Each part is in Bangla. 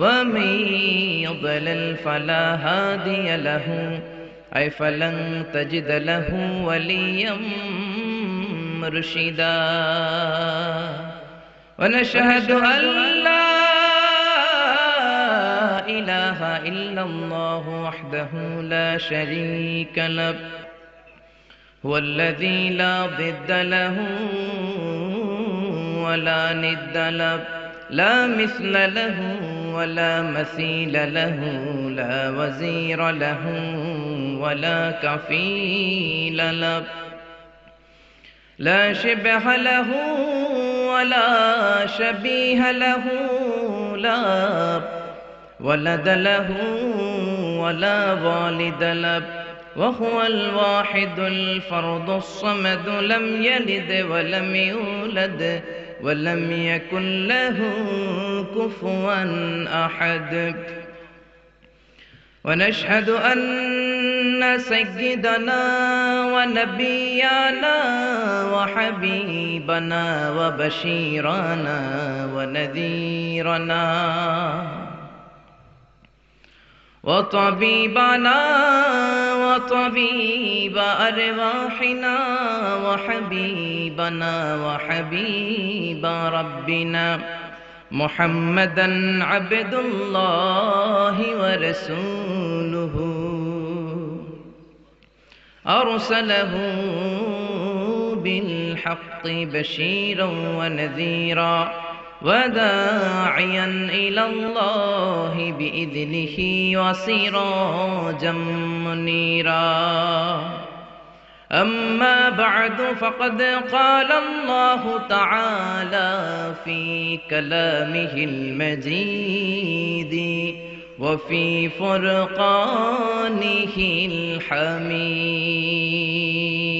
ومن يضلل فلا هادي له أي فلن تجد له وليا مرشدا ونشهد أن لا إله إلا الله وحده لا شريك له هو الذي لا ضد له ولا ند له لا مثل له ولا مثيل له لا وزير له ولا كفيل له لا شبه له ولا شبيه له لا ولد له ولا والد له وهو الواحد الفرد الصمد لم يلد ولم يولد ولم يكن له كفوا أحد ونشهد أن سيدنا ونبينا وحبيبنا وبشيرنا ونذيرنا وطبيبنا وطبيب أرواحنا وحبيبنا وحبيب ربنا محمدا عبد الله ورسوله أرسله بالحق بشيرا ونذيرا وداعيا إلى الله بإذنه وسراجا منيرا أما بعد فقد قال الله تعالى في كلامه المجيد وفي فرقانه الحميد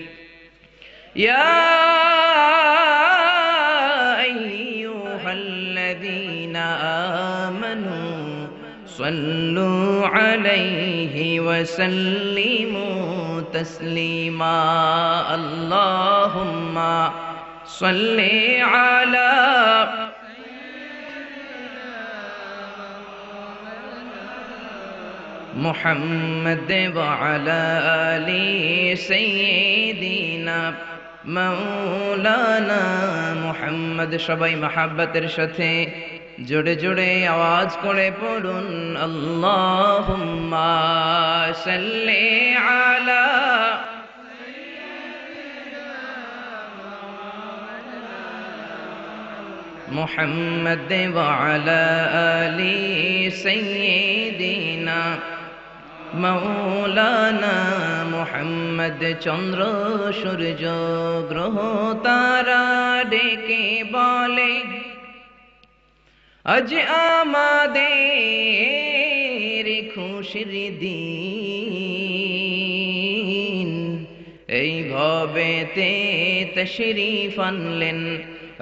يا أيها الذين آمنوا صلوا عليه وسلموا تسليما اللهم صل على محمد وعلى آل سيدنا محمد شبئی محبت ستھے جڑے جڑے آواز کو پڑھن اللہ آلہ محمد وعلی آل سیدنا محمد মৌলানা মোহাম্মদ চন্দ্র সূর্য গ্রহ তারা ডেকে বলে আজ আমাদের খুশির দিন এই ভবেতে তশরিফ আনলেন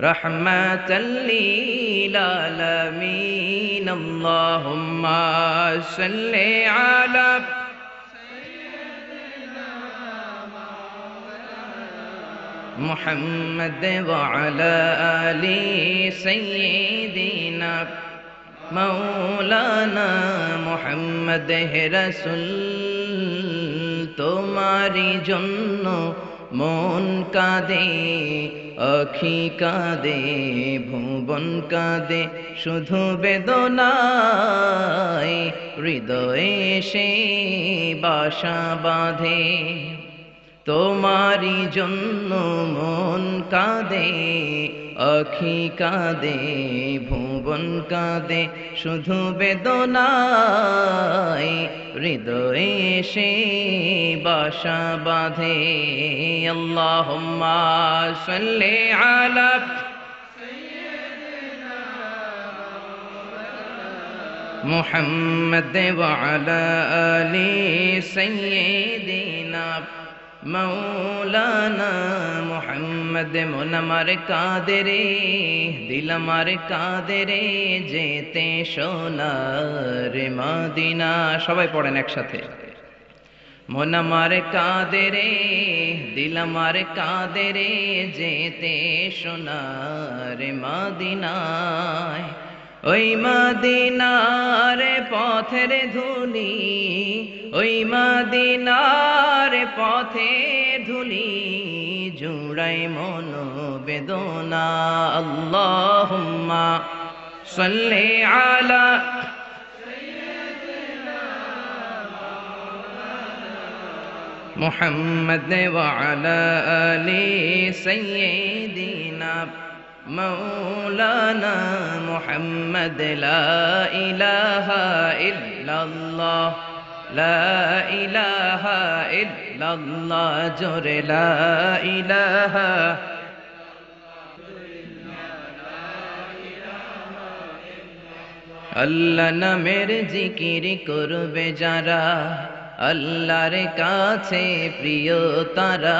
رحمة للعالمين اللهم صل على محمد وعلى آل سيدنا مولانا محمد رسول جنو مون کا دے অখি কাঁদে ভুবন কাঁদে শুধু বেদনায় হৃদয়ে সে বাসা বাঁধে তোমারি জন্য মন কাঁদে অখি কাঁদে ভুবন কাঁদে শুধু বেদনায় হৃদয়ে সে বাসা বাঁধে আল্লাহ সাল্লে আলাপ محمد وعلى آل سيدنا মৌলানা মোহাম্মদ মন আমার কাদেরে দিল আমার কাদেরে যেতে সোনার মাদিনা সবাই পড়েন একসাথে মন আমার কাদেরে দিল আমার কাদেরে যেতে সোনার মাদিনায় ওই মদিনার পথের ধুলি ওই মদিনার পথে ধুলি জুড়াই মন বেদনা আল্লাহ সল্লে আলা মোহাম্মদ وعلى آل মৌলানা মোহাম্মদ ইলাহা ইল্লাল্লাহ লা ইলাহা ইল্লাল্লাহ জোরে লা ইলাহা আল্লাহ নামের জিকির করবে যারা আল্লাহর কাছে প্রিয় তারা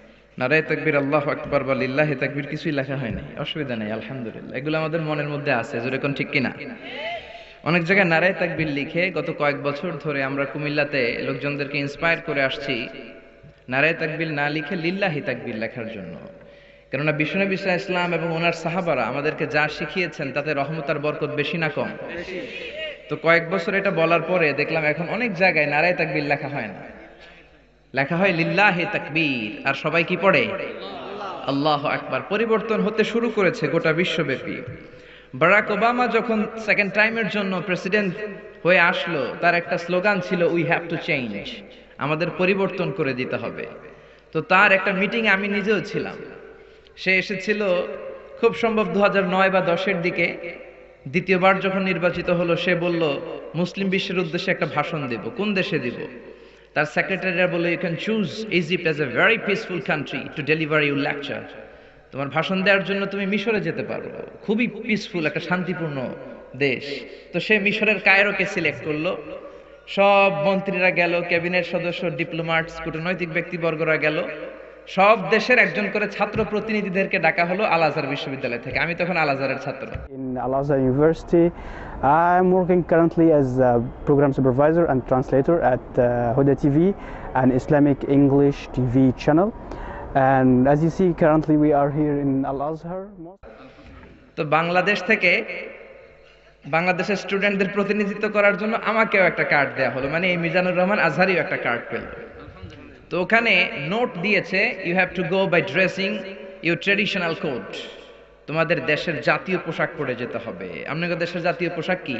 নারায় তাকবির আল্লাহ আকবর বা লিল্লাহে তাকবির কিছুই লেখা হয়নি অসুবিধা নেই আলহামদুলিল্লাহ এগুলো আমাদের মনের মধ্যে আছে যেরকম ঠিক কিনা অনেক জায়গায় নারায় তাকবির লিখে গত কয়েক বছর ধরে আমরা কুমিল্লাতে লোকজনদেরকে ইন্সপায়ার করে আসছি নারায় তাকবির না লিখে লিল্লাহি তাকবির লেখার জন্য কেননা বিষ্ণু ইসা ইসলাম এবং ওনার সাহাবারা আমাদেরকে যা শিখিয়েছেন তাতে রহমতার বরকত বেশি না কম তো কয়েক বছর এটা বলার পরে দেখলাম এখন অনেক জায়গায় নারায় তাকবির লেখা হয় না লেখা হয় লিল্লাহে তাকবীর আর সবাই কি পড়ে আল্লাহ আকবার পরিবর্তন হতে শুরু করেছে গোটা বিশ্বব্যাপী বারাক ওবামা যখন সেকেন্ড টাইমের জন্য প্রেসিডেন্ট হয়ে আসলো তার একটা স্লোগান ছিল উই হ্যাভ টু চেঞ্জ আমাদের পরিবর্তন করে দিতে হবে তো তার একটা মিটিং আমি নিজেও ছিলাম সে এসেছিল খুব সম্ভব দু নয় বা দশের দিকে দ্বিতীয়বার যখন নির্বাচিত হলো সে বলল মুসলিম বিশ্বের উদ্দেশ্যে একটা ভাষণ দেব কোন দেশে দিব তার সেক্রেটারিরা বলে you can choose Egypt as a very peaceful country to deliver you lecture তোমার ভাষণ দেওয়ার জন্য তুমি মিশরে যেতে পারো খুবই পিসফুল একটা শান্তিপূর্ণ দেশ তো সে মিশরের কায়রোকে সিলেক্ট করলো সব মন্ত্রীরা গেল ক্যাবিনেট সদস্য ডিপ্লোমাটস কূটনৈতিক ব্যক্তিবর্গরা গেল সব দেশের একজন করে ছাত্র প্রতিনিধিদেরকে ডাকা হলো আল আজহার বিশ্ববিদ্যালয় থেকে আমি তখন আল আজহারের ছাত্র ইন Al Azhar University I'm working currently as a program supervisor and translator at uh, Huda TV, an Islamic English TV channel. And as you see, currently we are here in Al Azhar. তো বাংলাদেশ থেকে বাংলাদেশের স্টুডেন্টদের প্রতিনিধিত্ব করার জন্য আমাকেও একটা কার্ড দেওয়া হলো মানে এই মিজানুর রহমান আজহারিও একটা কার্ড পেল তো ওখানে নোট দিয়েছে you have to go by dressing your traditional code তোমাদের দেশের জাতীয় পোশাক পরে যেতে হবে আপনাদের দেশের জাতীয় পোশাক কি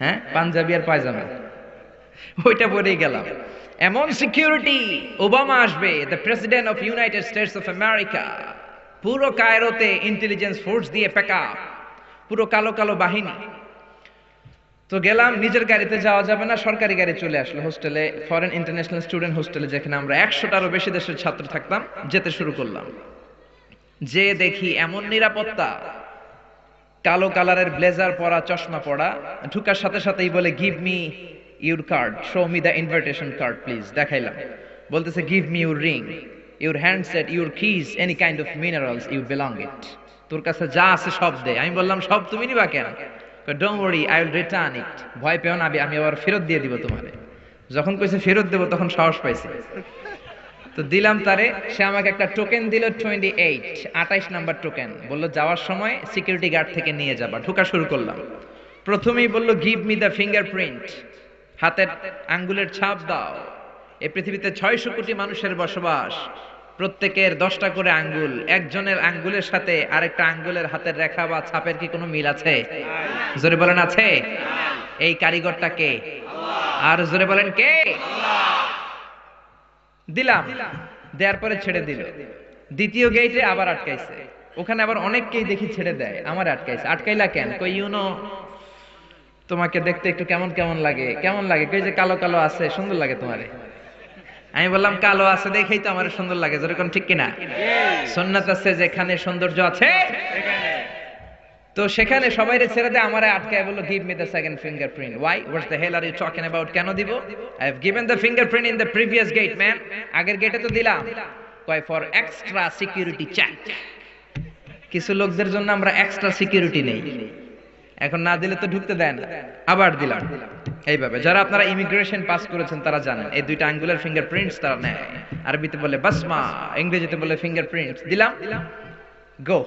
হ্যাঁ পাঞ্জাবি আর পায়জামা ওইটা পরেই গেলাম এমন সিকিউরিটি ওবামা আসবে the President of United States of America পুরো কায়রোতে ইন্টেলিজেন্স ফোর্স দিয়ে প্যাক পুরো কালো কালো বাহিনী তো গেলাম নিজের গাড়িতে যাওয়া যাবে না সরকারি গাড়ি চলে আসলো হোস্টেলে ফরেন ইন্টারন্যাশনাল স্টুডেন্ট হোস্টেলে যেখানে আমরা একশোটারও বেশি দেশের ছাত্র থাকতাম যেতে শুরু করলাম যে দেখি এমন নিরাপত্তা কালো কালারের ব্লেজার পরা চশমা পরা ঢুকার সাথে সাথেই বলে give me your card show me the invitation card please দেখাইলাম বলতেছে give me your ring your handset your keys any kind of minerals you belong it তোর কাছে যা আছে সব দে আমি বললাম সব তুমি নিবা কেন don't worry I will return it ভয় পেও না আমি আবার ফেরত দিয়ে দিব তোমারে যখন কইছে ফেরত দেব তখন সাহস পাইছি তো দিলাম তারে সে আমাকে একটা টোকেন দিল টোয়েন্টি এইট আঠাইশ নাম্বার টোকেন বললো যাওয়ার সময় সিকিউরিটি গার্ড থেকে নিয়ে যাবা ঢোকা শুরু করলাম প্রথমেই বলল গিভ মি দ্য ফিঙ্গারপ্রিন্ট হাতের আঙ্গুলের ছাপ দাও এ পৃথিবীতে ছয়শো কোটি মানুষের বসবাস প্রত্যেকের দশটা করে আঙ্গুল একজনের আঙ্গুলের সাথে আরেকটা আঙ্গুলের হাতের রেখা বা ছাপের কি কোনো মিল আছে জোরে বলেন আছে এই কারিগরটা কে আর জোরে বলেন কে আল্লাহ দিলাম দেওয়ার পরে ছেড়ে দিল দ্বিতীয় গেটে আবার আটকাইছে ওখানে আবার অনেককেই দেখি ছেড়ে দেয় আমার আটকাইছে আটকাইলা কেন কই ইউনো তোমাকে দেখতে একটু কেমন কেমন লাগে কেমন লাগে কই যে কালো কালো আছে সুন্দর লাগে তোমারে আমি বললাম কালো আছে দেখেই তো আমার সুন্দর লাগে যেরকম ঠিক কিনা সন্ন্যাত আছে যেখানে সৌন্দর্য আছে তো সেখানে সবাই ছেড়ে দে আমার আটকায় বললো give me the second fingerprint why what's the hell are you talking about কেন দিব I have given the fingerprint in the previous gate man আগের গেটে তো দিলাম কয় ফর এক্সট্রা সিকিউরিটি চেক কিছু লোকদের জন্য আমরা এক্সট্রা সিকিউরিটি নেই এখন না দিলে তো ঢুকতে দেয় না আবার দিলাম এইভাবে যারা আপনারা ইমিগ্রেশন পাস করেছেন তারা জানেন এই দুইটা আঙ্গুলের ফিঙ্গারপ্রিন্টস তারা নেয় আরবিতে বলে বাসমা ইংরেজিতে বলে ফিঙ্গারপ্রিন্টস দিলাম গো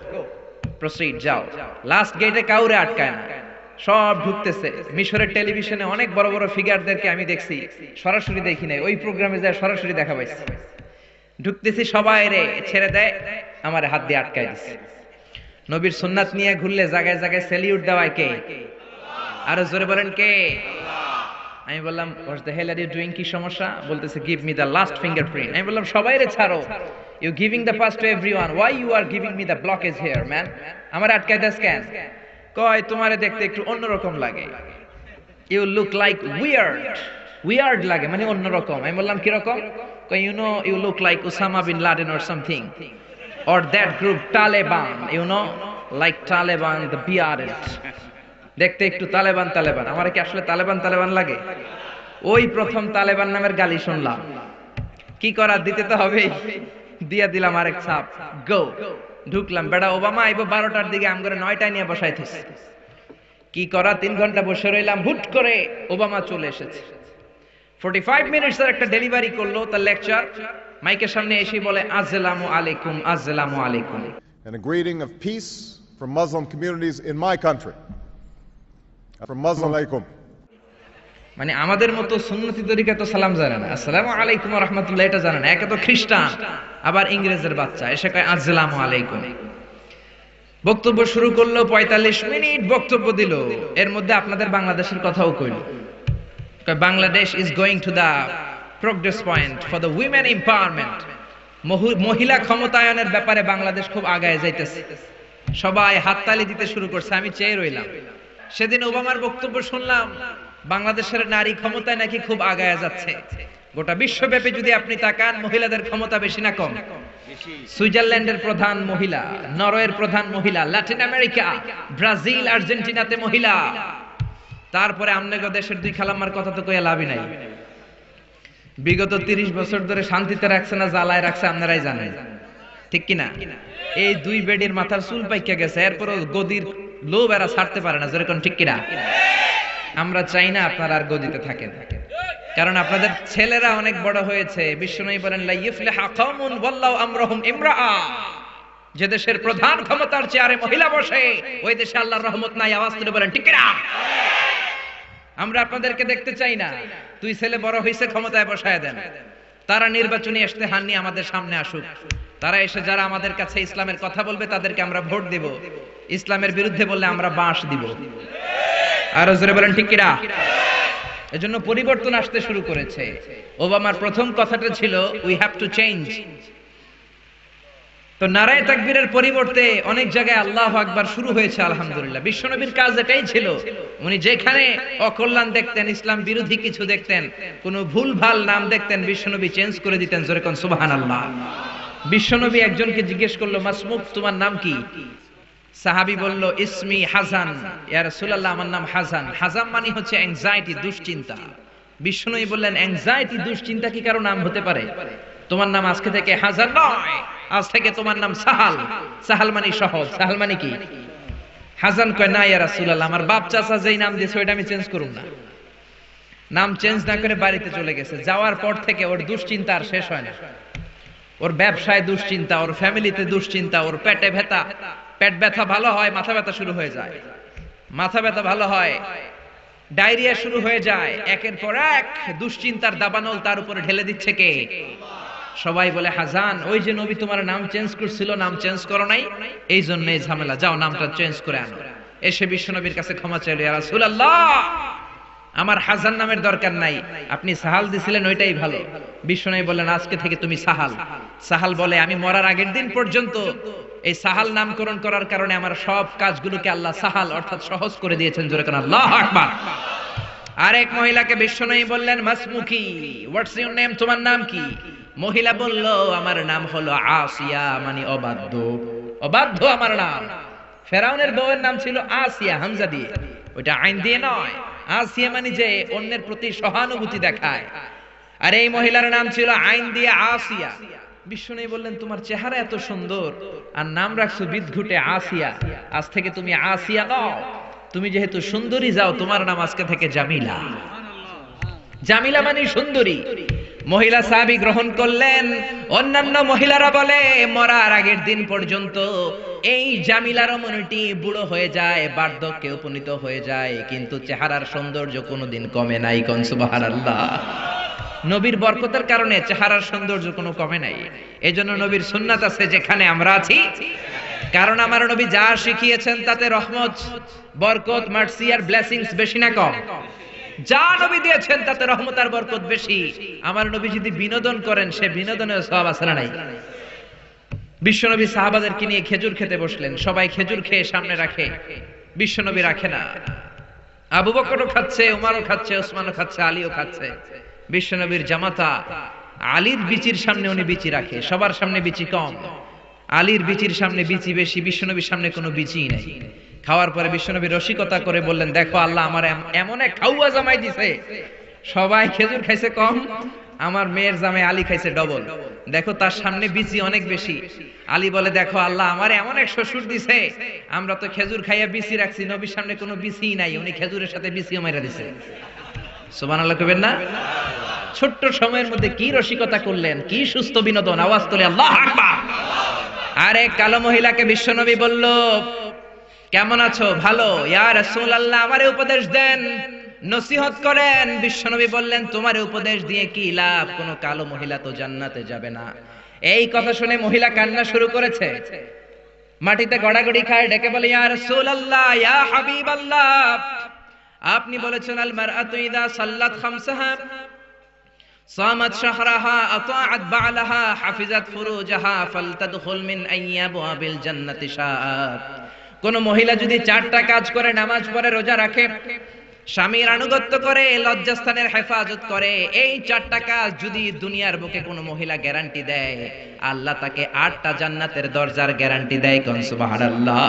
প্রসিড যাও লাস্ট গেটে কাউরে আটকায় না সব ঢুকতেছে মিশরের টেলিভিশনে অনেক বড় বড় ফিগারদেরকে আমি দেখছি সরাসরি দেখি নাই ওই প্রোগ্রামে যায় সরাসরি দেখা পাইছি ঢুকতেছি সবাই রে ছেড়ে দেয় আমার হাত দিয়ে আটকায় দিচ্ছে নবীর সুন্নাত নিয়ে ঘুরলে জায়গায় জায়গায় সেলিউট দেওয়ায় কে আরো জোরে বলেন কে আমি বললাম what's the hell are you doing কি সমস্যা বলতেছে give me the last fingerprint আমি বললাম সবাই রে ছাড়ো you giving the first to everyone why you are giving me the blockage here man আমার আটকায় দাস স্ক্যান কয় তোমারে দেখতে একটু অন্যরকম লাগে you look like weird weird লাগে মানে অন্যরকম আমি বললাম কিরকম কয় you know you look like Osama bin Laden or something or that group Taliban you know like Taliban the beard দেখতে একটু তালেবান তালেবান আমার কি আসলে তালেবান তালেবান লাগে ওই প্রথম তালেবান নামের গালি শুনলাম কি করা দিতে তো হবে দিয়া দিলাম আরেক ছাপ গো ঢুকলাম বেড়া ওবামা আইব বারোটার দিকে আমি করে নয়টায় নিয়ে বসাই কি করা তিন ঘন্টা বসে রইলাম হুট করে ওবামা চলে এসেছে ফোর্টি ফাইভ মিনিটস একটা ডেলিভারি করলো তার লেকচার মাইকের সামনে এসে বলে আসসালামু আলাইকুম আসসালামু আলাইকুম And a greeting of peace from Muslim communities in my country. মানে আমাদের মতো সুন্নতি তরিকা তো সালাম জানে না আসসালামু আলাইকুম রহমতুল্লাহ এটা জানে না একে তো খ্রিস্টান আবার ইংরেজের বাচ্চা এসে কয় আসসালাম আলাইকুম বক্তব্য শুরু করলো পঁয়তাল্লিশ মিনিট বক্তব্য দিল এর মধ্যে আপনাদের বাংলাদেশের কথাও কইল Bangladesh is going to the progress point for the women empowerment মহিলা ক্ষমতায়নের ব্যাপারে বাংলাদেশ খুব আগায় যাইতেছে সবাই হাততালি দিতে শুরু করছে আমি চেয়ে রইলাম সেদিন ওবামার বক্তব্য শুনলাম বাংলাদেশের নারী ক্ষমতায় নাকি খুব আগায় যাচ্ছে গোটা বিশ্বব্যাপী যদি আপনি তাকান মহিলাদের ক্ষমতা বেশি না কম সুইজারল্যান্ডের প্রধান মহিলা নরওয়ের প্রধান মহিলা ল্যাটিন আমেরিকা ব্রাজিল আর্জেন্টিনাতে মহিলা তারপরে আমনেগো দেশের দুই খালাম্মার কথা তো কইয়া লাভই নাই বিগত 30 বছর ধরে শান্তিতে রাখছে না জ্বালায় রাখছে আপনারাই জানেন ঠিক কিনা এই দুই বেডের মাথার চুল পাইকা গেছে এরপর গদির লোভ এরা ছাড়তে পারে না যেরকম ঠিক কিনা আমরা চাই না আপনারা আর গদিতে থাকেন কারণ আপনাদের ছেলেরা অনেক বড় হয়েছে বিশ্বনয়ী বলেন যে দেশের প্রধান ক্ষমতার চেয়ারে মহিলা বসে ওই দেশে আল্লাহর রহমত নাই আওয়াজ তুলে বলেন ঠিক না আমরা আপনাদেরকে দেখতে চাই না তুই ছেলে বড় হয়েছে ক্ষমতায় বসায় দেন তারা নির্বাচনী ইশতেহার হাননি আমাদের সামনে আসুক তারা এসে যারা আমাদের কাছে ইসলামের কথা বলবে তাদেরকে আমরা ভোট দেব ইসলামের বিরুদ্ধে বললে আমরা বাঁশ দিব আর জোরে বলেন ঠিক কিরা এজন্য পরিবর্তন আসতে শুরু করেছে ওবামার প্রথম কথাটা ছিল উই হ্যাভ টু চেঞ্জ তো নারায় তাকবীরের পরিবর্তে অনেক জায়গায় আল্লাহ আকবার শুরু হয়েছে আলহামদুলিল্লাহ বিশ্বনবীর কাজ এটাই ছিল উনি যেখানে অকল্যাণ দেখতেন ইসলাম বিরোধী কিছু দেখতেন কোনো ভুল ভাল নাম দেখতেন বিশ্বনবী চেঞ্জ করে দিতেন জোরে কোন সুবহানাল্লাহ আল্লাহ বিশ্বনবী একজনকে জিজ্ঞেস করলো মাসমুখ তোমার নাম কি সাহাবি বলল ইসমি হাসান ইয়া রাসূলুল্লাহ আমার নাম হাসান হাসান মানে হচ্ছে অ্যাংজাইটি দুশ্চিন্তা বিশ্বনবী বললেন অ্যাংজাইটি দুশ্চিন্তা কি কারো নাম হতে পারে তোমার নাম আজকে থেকে হাসান নয় আজ থেকে তোমার নাম সাহাল সাহাল মানে সহজ সাহাল মানে কি হাসান কয় না ইয়া রাসূলুল্লাহ আমার বাপ চাচা যেই নাম দিয়েছে ওইটা আমি চেঞ্জ করুন না নাম চেঞ্জ না করে বাড়িতে চলে গেছে যাওয়ার পর থেকে ওর দুশ্চিন্তা আর শেষ হয় না ওর ব্যবসায় দুশ্চিন্তা ওর ফ্যামিলিতে দুশ্চিন্তা ওর পেটে ব্যথা পেট ব্যথা ভালো হয় মাথা ব্যথা শুরু হয়ে যায় মাথা ব্যথা ভালো হয় ডায়রিয়া শুরু হয়ে যায় একের পর এক দুশ্চিন্তার দাবানল তার উপরে ঢেলে দিচ্ছে কে সবাই বলে হাজান ওই যে নবী তোমার নাম চেঞ্জ করছিল নাম চেঞ্জ করো নাই এই জন্য এই ঝামেলা যাও নামটা চেঞ্জ করে আনো এসে বিশ্ব নবীর কাছে ক্ষমা চাইল রাসূলুল্লাহ আমার হাজান নামের দরকার নাই আপনি সাহাল দিছিলেন ওইটাই ভালো বিষ্ণু বললেন আজকে থেকে তুমি সাহাল সাহাল বলে আমি মরার আগের দিন পর্যন্ত এই সাহাল নামকরণ করার কারণে আমার সব কাজগুলোকে আল্লাহ সাহাল অর্থাৎ সহজ করে দিয়েছেন জোরে কোন আল্লাহ আকবার আরেক মহিলাকে বিষ্ণু বললেন মাসমুখী হোয়াটস ইউর নেম তোমার নাম কি মহিলা বলল আমার নাম হলো আসিয়া মানে অবাধ্য অবাধ্য আমার নাম ফেরাউনের বউয়ের নাম ছিল আসিয়া হামজা দিয়ে ওইটা আইন দিয়ে নয় আসিয়া মানে যে অন্যের প্রতি সহানুভূতি দেখায় আর এই মহিলার নাম ছিল আইন দিয়ে আসিয়া বিষ্ণু বললেন তোমার চেহারা এত সুন্দর আর নাম রাখছো বিদঘুটে আসিয়া আজ থেকে তুমি আসিয়া তুমি যেহেতু সুন্দরী যাও তোমার নাম আজকে থেকে জামিলা জামিলা মানে সুন্দরী মহিলা গ্রহণ করলেন অন্যান্য মহিলারা বলে মরার আগের দিন পর্যন্ত এই জামিলার মনটি বুড়ো হয়ে যায় বার্ধক্যে উপনীত হয়ে যায় কিন্তু চেহারার সৌন্দর্য কোনোদিন কমে নাই কনসুবাহার নবীর বরকতের কারণে চেহারার সৌন্দর্য কোনো কমে নাই এই জন্য নবীর সুন্নাত আছে যেখানে আমরা আছি কারণ আমার নবী যা শিখিয়েছেন তাতে রহমত বরকত মার্সি আর ব্লেসিংস বেশি না কম যা নবী দিয়েছেন তাতে রহমত আর বরকত বেশি আমার নবী যদি বিনোদন করেন সে বিনোদনের স্বভাব আছে না নাই বিশ্বনবী সাহাবাদেরকে নিয়ে খেজুর খেতে বসলেন সবাই খেজুর খেয়ে সামনে রাখে বিশ্বনবী রাখে না আবু বকরও খাচ্ছে উমারও খাচ্ছে ওসমানও খাচ্ছে আলীও খাচ্ছে বিশ্বনবীর জামাতা আলীর বিচির সামনে উনি বিচি রাখে সবার সামনে বিচি কম আলীর বিচির সামনে বিচি বেশি বিশ্বনবীর সামনে কোনো বিচি নাই খাওয়ার পরে বিশ্বনবী রসিকতা করে বললেন দেখো আল্লাহ আমার এমন এক খাওয়া জামাই দিছে সবাই খেজুর খাইছে কম আমার মেয়ের জামাই আলী খাইছে ডবল দেখো তার সামনে বিচি অনেক বেশি আলী বলে দেখো আল্লাহ আমার এমন এক শ্বশুর দিছে আমরা তো খেজুর খাইয়া বিচি রাখছি নবীর সামনে কোনো বিচি নাই উনি খেজুরের সাথে বিচিও মাইরা দিছে সুবহানাল্লাহ কবেন না ছোট্ট সময়ের মধ্যে কি রসিকতা করলেন কি সুস্থ বিনোদন আওয়াজ তোলে আল্লাহ আরে কালো মহিলাকে বিশ্বনবী বলল কেমন আছো ভালো ইয়া রাসূলুল্লাহ আমারে উপদেশ দেন নসিহত করেন বিশ্বনবী বললেন তোমার উপদেশ দিয়ে কি লাভ কোনো কালো মহিলা তো জান্নাতে যাবে না এই কথা শুনে মহিলা কান্না শুরু করেছে মাটিতে গড়াগড়ি খায় ডেকে বলে ইয়া রাসূলুল্লাহ ইয়া হাবিবাল্লাহ আপনি বলেছেন আল মারআতু ইদা সাল্লাত খামসাহা صامت شهرها أطاعت بعلها حفظت فروجها فلتدخل من أي أبواب الجنة شاءت কোন মহিলা যদি চারটা কাজ করে নামাজ পড়ে রোজা রাখে স্বামীর আনুগত্য করে লজ্জাস্থানের হেফাজত করে এই চারটা কাজ যদি দুনিয়ার বুকে কোনো মহিলা গ্যারান্টি দেয় আল্লাহ তাকে আটটা জান্নাতের দরজার গ্যারান্টি দেয় কনসুবাহ আল্লাহ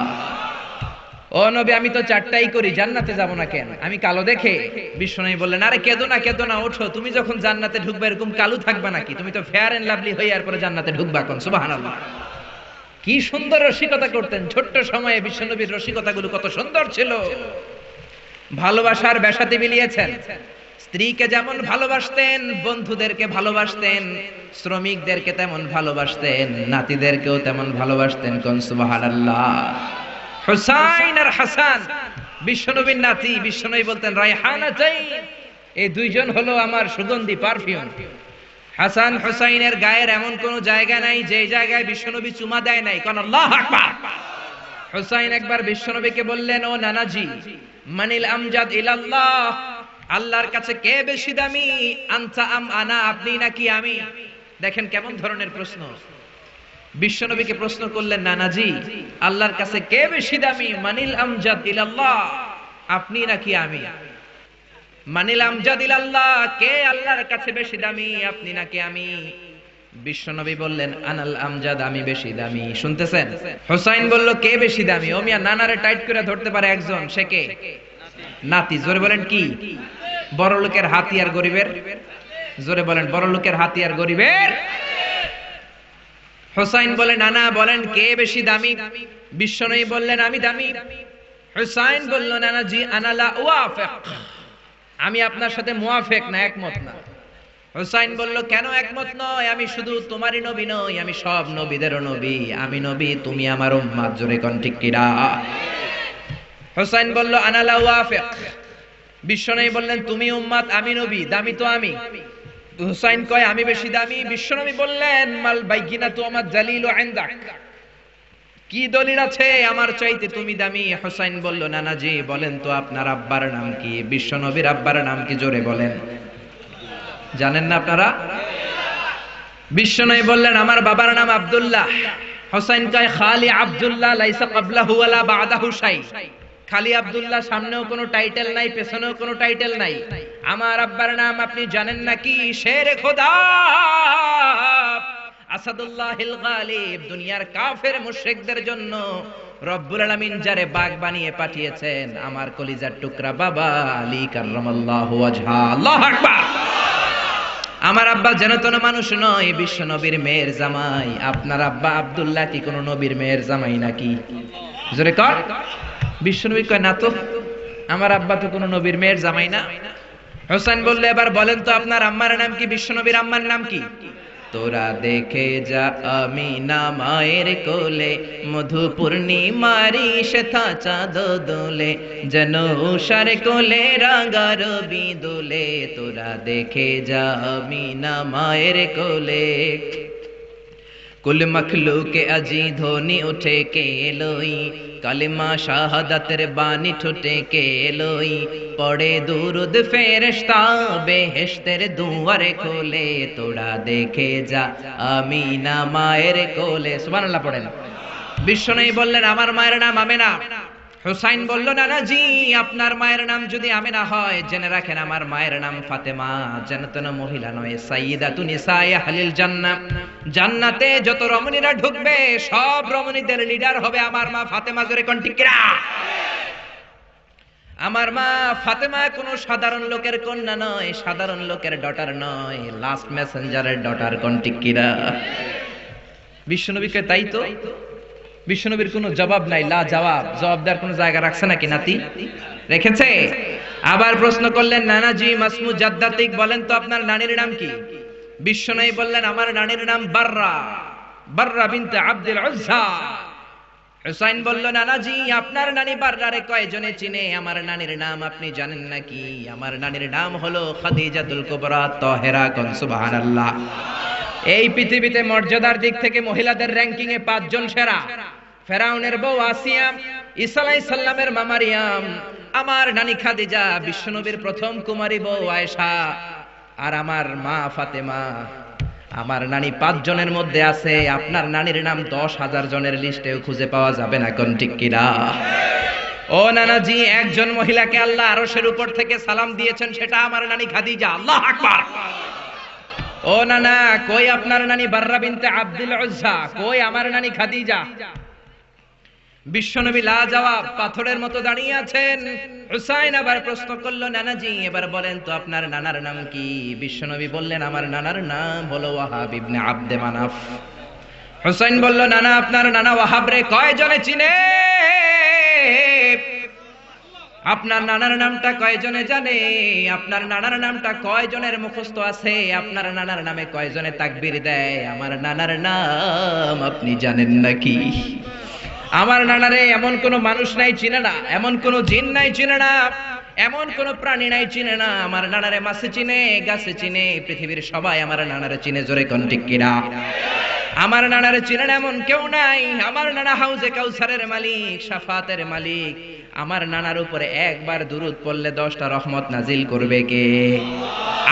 ও নবী আমি তো চারটাই করি জান্নাতে যাব না কেন আমি কালো দেখে বিশ্ব নবী বললেন আরে কেদো না কেদো না ওঠো তুমি যখন জান্নাতে ঢুকবে এরকম কালো থাকবে নাকি তুমি তো ফেয়ার এন্ড লাভলি হয়ে আর পরে জান্নাতে ঢুকবা কোন সুবহানাল্লাহ কি সুন্দর রসিকতা করতেন ছোট্ট সময়ে বিশ্ব বিশ্বনবীর রসিকতাগুলো কত সুন্দর ছিল ভালোবাসার বেশাতে মিলিয়েছেন স্ত্রীকে যেমন ভালোবাসতেন বন্ধুদেরকে ভালোবাসতেন শ্রমিকদেরকে তেমন ভালোবাসতেন নাতিদেরকেও তেমন ভালোবাসতেন কোন সুবহানাল্লাহ হুসাইন আর হাসান বিশ্বনবীর নাতি বিশ্বনবী বলতেন রায়হান এই দুইজন হলো আমার সুগন্ধি পারফিউম হাসান হুসাইনের গায়ের এমন কোন জায়গা নাই যে জায়গায় বিশ্বনবী চুমা দেয় নাই কোন আল্লাহ আকবার হুসাইন একবার বিশ্বনবীকে বললেন ও নানাজি মানিল আমজাদ ইলাল্লাহ আল্লাহর কাছে কে বেশি দামি আনসা আম আনা আপনি নাকি আমি দেখেন কেমন ধরনের প্রশ্ন বিশ্বনবীকে প্রশ্ন করলেন নানাজি আল্লাহর কাছে কে বেশি দামি মানিল আমজাদ ইলাল্লাহ আপনি নাকি আমি মানিল আমজাদ ইলাল্লাহ কে আল্লাহর কাছে বেশি দামি আপনি নাকি আমি বিশ্বনবী বললেন আনাল আমজাদ আমি বেশি দামি শুনতেছেন হুসাইন বলল কে বেশি দামি ও মিয়া নানারে টাইট করে ধরতে পারে একজন সে কে নাতি জোরে বলেন কি বড় লোকের হাতিয়ার গরিবের জোরে বলেন বড় লোকের হাতিয়ার গরিবের হোসাইন বলে নানা বলেন কে বেশি দামি নয় বললেন আমি দামি হুসাইন বলল নানা জি আনালা ওয়াফেক আমি আপনার সাথে মুয়াফেক না একমত না হুসাইন বলল কেন একমত নয় আমি শুধু তোমারই নবী নই আমি সব নবীদেরও নবী আমি নবী তুমি আমার উম্মাদ জোরে কোন ঠিক কিরা হুসাইন বলল আনালা ওয়াফেক নয় বললেন তুমি উম্মাদ আমি নবী দামি তো আমি হুসাইন কয় আমি বেশি দামি বিশ্বনবী বললেন মাল বাইকিনা তো আমার জালিল ও আইন্দাক কি দলিল আছে আমার চাইতে তুমি দামি হুসাইন বলল নানাজি বলেন তো আপনার আব্বার নাম কি বিশ্বনবীর আব্বার নাম কি জোরে বলেন জানেন না আপনারা বিশ্বনবী বললেন আমার বাবার নাম আব্দুল্লাহ হোসাইন কয় খালি আব্দুল্লাহ লাইসা কাবলাহু ওয়ালা বাদাহু শাই খালি আব্দুল্লাহ সামনেও কোনো টাইটেল নাই পেছনেও কোনো টাইটেল নাই আমার আব্বার নাম আপনি জানেন নাকি শের খোদা আসাদুল্লাহ গালিব দুনিয়ার কাফের মুশরিকদের জন্য রব্বুল আলামিন যারে বাগ বানিয়ে পাঠিয়েছেন আমার কলিজার টুকরা বাবা আলী কাররামাল্লাহু ওয়াজহা আল্লাহু আকবার আমার আব্বা যেন তেন মানুষ নয় বিশ্ব নবীর মেয়ের জামাই আপনার আব্বা আব্দুল্লাহ কি কোনো নবীর মেয়ের জামাই নাকি জোরে কর বিশ্বনবী কয় না তো আমার আব্বা তো কোনো নবীর মেয়ের জামাই না হোসেন বললে এবার বলেন তো আপনার আম্মার নাম কি বিশ্বনবীর আম্মার নাম কি তোরা দেখে যা আমি না মায়ের কোলে মধু পূর্ণিমারি শেথা চাঁদ দোলে যেন উষার কোলে রাঙা রবি দোলে তোরা দেখে যা আমি না মায়ের কোলে কুল মখলুকে আজি ধোনি উঠে কে লই কালিমা শাহাদাতের বাণী ঠোঁটে লই পড়ে দুরুদ ফেরেশতা বেহেশতের দুয়ারে খোলে তোড়া দেখে যা আমি না মায়ের কোলে সুবহানাল্লাহ পড়েন নাই বললেন আমার মায়ের নাম আমেনা হুসাইন বলল না না জি আপনার মায়ের নাম যদি আমি না হয় জেনে রাখেন আমার মায়ের নাম ফাতেমা জান্নাতন মহিলা নয় সাইয়্যিদাতু নিসায়ে হালিল জান্না জান্নাতে যত রমণীরা ঢুকবে সব রমণীদের লিডার হবে আমার মা ফাতেমা জোরে কোন আমার মা ফাতেমা কোনো সাধারণ লোকের কন্যা নয় সাধারণ লোকের ডটার নয় লাস্ট মেসেঞ্জারের ডটার কোন ঠিক কিনা তাই তো বিশ্বনবীর কোনো জবাব নাই লা জবাব জবাব দেওয়ার কোনো জায়গা রাখছে নাকি নাতি রেখেছে আবার প্রশ্ন করলেন নানাজি মাসমু জাদ্দাতিক বলেন তো আপনার নানির নাম কি বিশ্বনাই বললেন আমার নানির নাম বাররা বাররা বিনতে আব্দুল উজ্জা হুসাইন বলল নানাজি আপনার নানি বাররারে কয়জনে চিনে আমার নানির নাম আপনি জানেন নাকি আমার নানির নাম হলো খাদিজাতুল কুবরা তাহেরা কোন সুবহানাল্লাহ এই পৃথিবীতে মর্যাদার দিক থেকে মহিলাদের র্যাঙ্কিং এ পাঁচজন সেরা ফেরাউনের বউ আসিয়াম ইসালাই সাল্লামের মামারিয়াম আমার নানি খাদিজা বিশ্বনবীর প্রথম কুমারী বউ আয়েশা আর আমার মা ফাতেমা আমার নানি পাঁচ জনের মধ্যে আছে আপনার নানির নাম দশ হাজার জনের লিস্টেও খুঁজে পাওয়া যাবে না কোন ঠিক কিনা ও নানাজি একজন মহিলাকে আল্লাহ আরশের উপর থেকে সালাম দিয়েছেন সেটা আমার নানি খাদিজা আল্লাহ আকবার ও নানা কই আপনার নানি বার্রা বিনতে আব্দুল উজ্জা কই আমার নানি খাদিজা বিশ্বনবী লা জবাব পাথরের মতো দাঁড়িয়ে আছেন হুসাইন আবার প্রশ্ন করলো নানাজি এবার বলেন তো আপনার নানার নাম কি বিশ্বনবী বললেন আমার নানার নাম হলো ওয়াহাব ইবনে আব্দে মানাফ হুসাইন বলল নানা আপনার নানা ওয়াহাব রে কয়জনে চিনে আপনার নানার নামটা কয়জনে জানে আপনার নানার নামটা কয়জনের মুখস্থ আছে আপনার নানার নামে কয়জনে তাকবির দেয় আমার নানার নাম আপনি জানেন নাকি আমার নানারে এমন কোন মানুষ নাই চিনে না এমন কোন জিন নাই চিনে না এমন কোন প্রাণী নাই চিনে না আমার নানারে মাছে চিনে গাছে চিনে পৃথিবীর সবাই আমার নানারে চিনে জোরে ঠিক কিনা আমার নানারে চিনে না এমন কেউ নাই আমার নানা হাউজে কাউসারের মালিক সাফাতের মালিক আমার নানার উপরে একবার দুরুদ পড়লে দশটা রহমত নাজিল করবে কে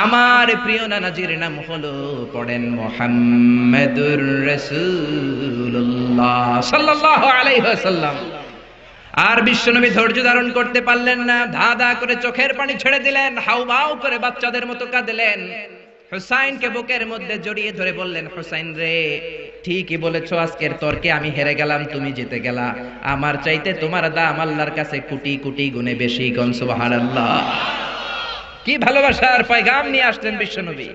আমার প্রিয় নানাজির নাম হলো পড়েন মোহাম্মদুর রসুল্লাহ সাল্লাল্লাহু আলাইহি ওয়াসাল্লাম আর বিশ্বনবী ধৈর্য ধারণ করতে পারলেন না ধা ধা করে চোখের পানি ছেড়ে দিলেন হাউ করে বাচ্চাদের মতো কাঁদলেন হুসাইনকে বুকের মধ্যে জড়িয়ে ধরে বললেন হুসাইন রে ঠিকই বলেছ আজকের তর্কে আমি হেরে গেলাম তুমি জিতে গেলা আমার চাইতে তোমার দাম আল্লাহর কাছে কুটি কুটি গুনে বেশি গন সুবহানাল্লাহ কি ভালোবাসার পয়গাম নিয়ে আসলেন বিশ্বনবী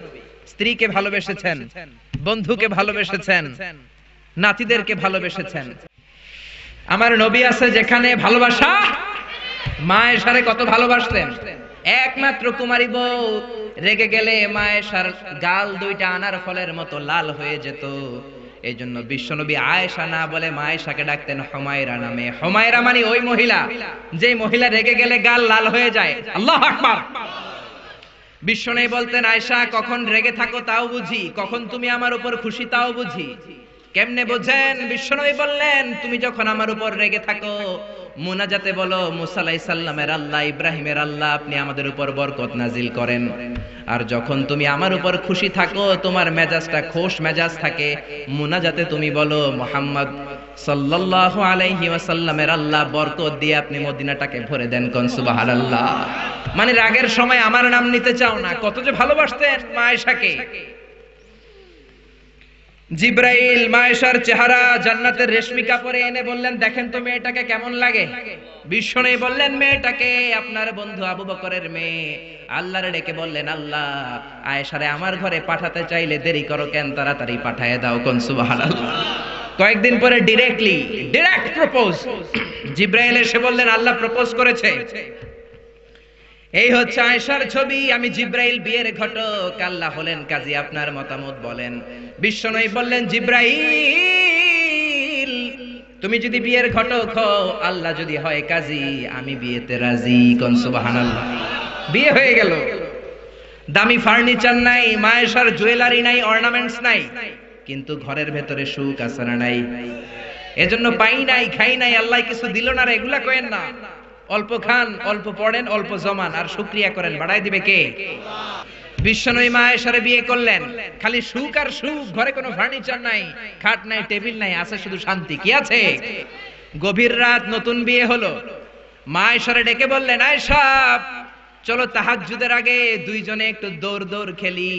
স্ত্রীকে ভালোবেসেছেন বন্ধুকে ভালোবেসেছেন নাতিদেরকে ভালোবেসেছেন আমার নবী আছে যেখানে ভালোবাসা মা এসারে কত ভালোবাসতেন একমাত্র কুমারী বউ রেগে গেলে মায়েশার গাল দুইটা আনার ফলের মতো লাল হয়ে যেত এই জন্য বিশ্বনবী আয়েশা না বলে মায়েশাকে ডাকতেন হোমায়রা নামে হোমায়রা মানে ওই মহিলা যে মহিলা রেগে গেলে গাল লাল হয়ে যায় আল্লাহ আকবার বিশ্ব নেই বলতেন আয়েশা কখন রেগে থাকো তাও বুঝি কখন তুমি আমার উপর খুশি তাও বুঝি কেমনে বোঝেন বিশ্বনবী বললেন তুমি যখন আমার উপর রেগে থাকো মোনাজাতে বলো মুসালাই সাল্লামের আল্লাহ ইব্রাহিমের আল্লাহ আপনি আমাদের উপর বরকত নাজিল করেন আর যখন তুমি আমার উপর খুশি থাকো তোমার মেজাজটা খোশ মেজাজ থাকে মোনাজাতে তুমি বলো মোহাম্মদ সাল্লাল্লাহু আলাইহি ওয়াসাল্লামের আল্লাহ বরকত দিয়ে আপনি মদিনাটাকে ভরে দেন কোন সুবহানাল্লাহ মানে রাগের সময় আমার নাম নিতে চাও না কত যে ভালোবাসতেন মা আয়েশাকে জিব্রাইল মায়েশার চেহারা জান্নাতের রেশমি কাপড়ে এনে বললেন দেখেন তো মেয়েটাকে কেমন লাগে বিশ্বনে বললেন মেয়েটাকে আপনার বন্ধু আবু বকরের মেয়ে আল্লাহরে ডেকে বললেন আল্লাহ আয়েশারে আমার ঘরে পাঠাতে চাইলে দেরি করো কেন তাড়াতাড়ি পাঠায় দাও কোন সুবহানাল্লাহ কয়েকদিন পরে ডিরেক্টলি ডিরেক্ট প্রপোজ জিব্রাইল এসে বললেন আল্লাহ প্রপোজ করেছে এই হচ্ছে আয়সার ছবি আমি জিব্রাইল বিয়ের ঘটক আল্লাহ হলেন কাজী আপনার মতামত বলেন বিশ্ব নয় বললেন জিব্রাইল তুমি যদি বিয়ের ঘটক হও আল্লাহ যদি হয় কাজী আমি বিয়েতে রাজি কনসুবাহান বিয়ে হয়ে গেল দামি ফার্নিচার নাই মায়েশার জুয়েলারি নাই অর্নামেন্টস নাই কিন্তু ঘরের ভেতরে সুখ আসারা নাই এজন্য পাই নাই খাই নাই আল্লাহ কিছু দিল না রে এগুলা কয়েন না অল্প খান অল্প পড়েন অল্প জমান আর শুক্রিয়া করেন বাড়াই দিবে কে মা বিয়ে করলেন খালি ঘরে কোনো ফার্নিচার নাই খাট নাই টেবিল নাই আছে শুধু শান্তি কি আছে গভীর রাত নতুন বিয়ে হলো মা ডেকে বললেন আয় সাপ চলো আগে দুইজনে একটু দৌড় দৌড় খেলি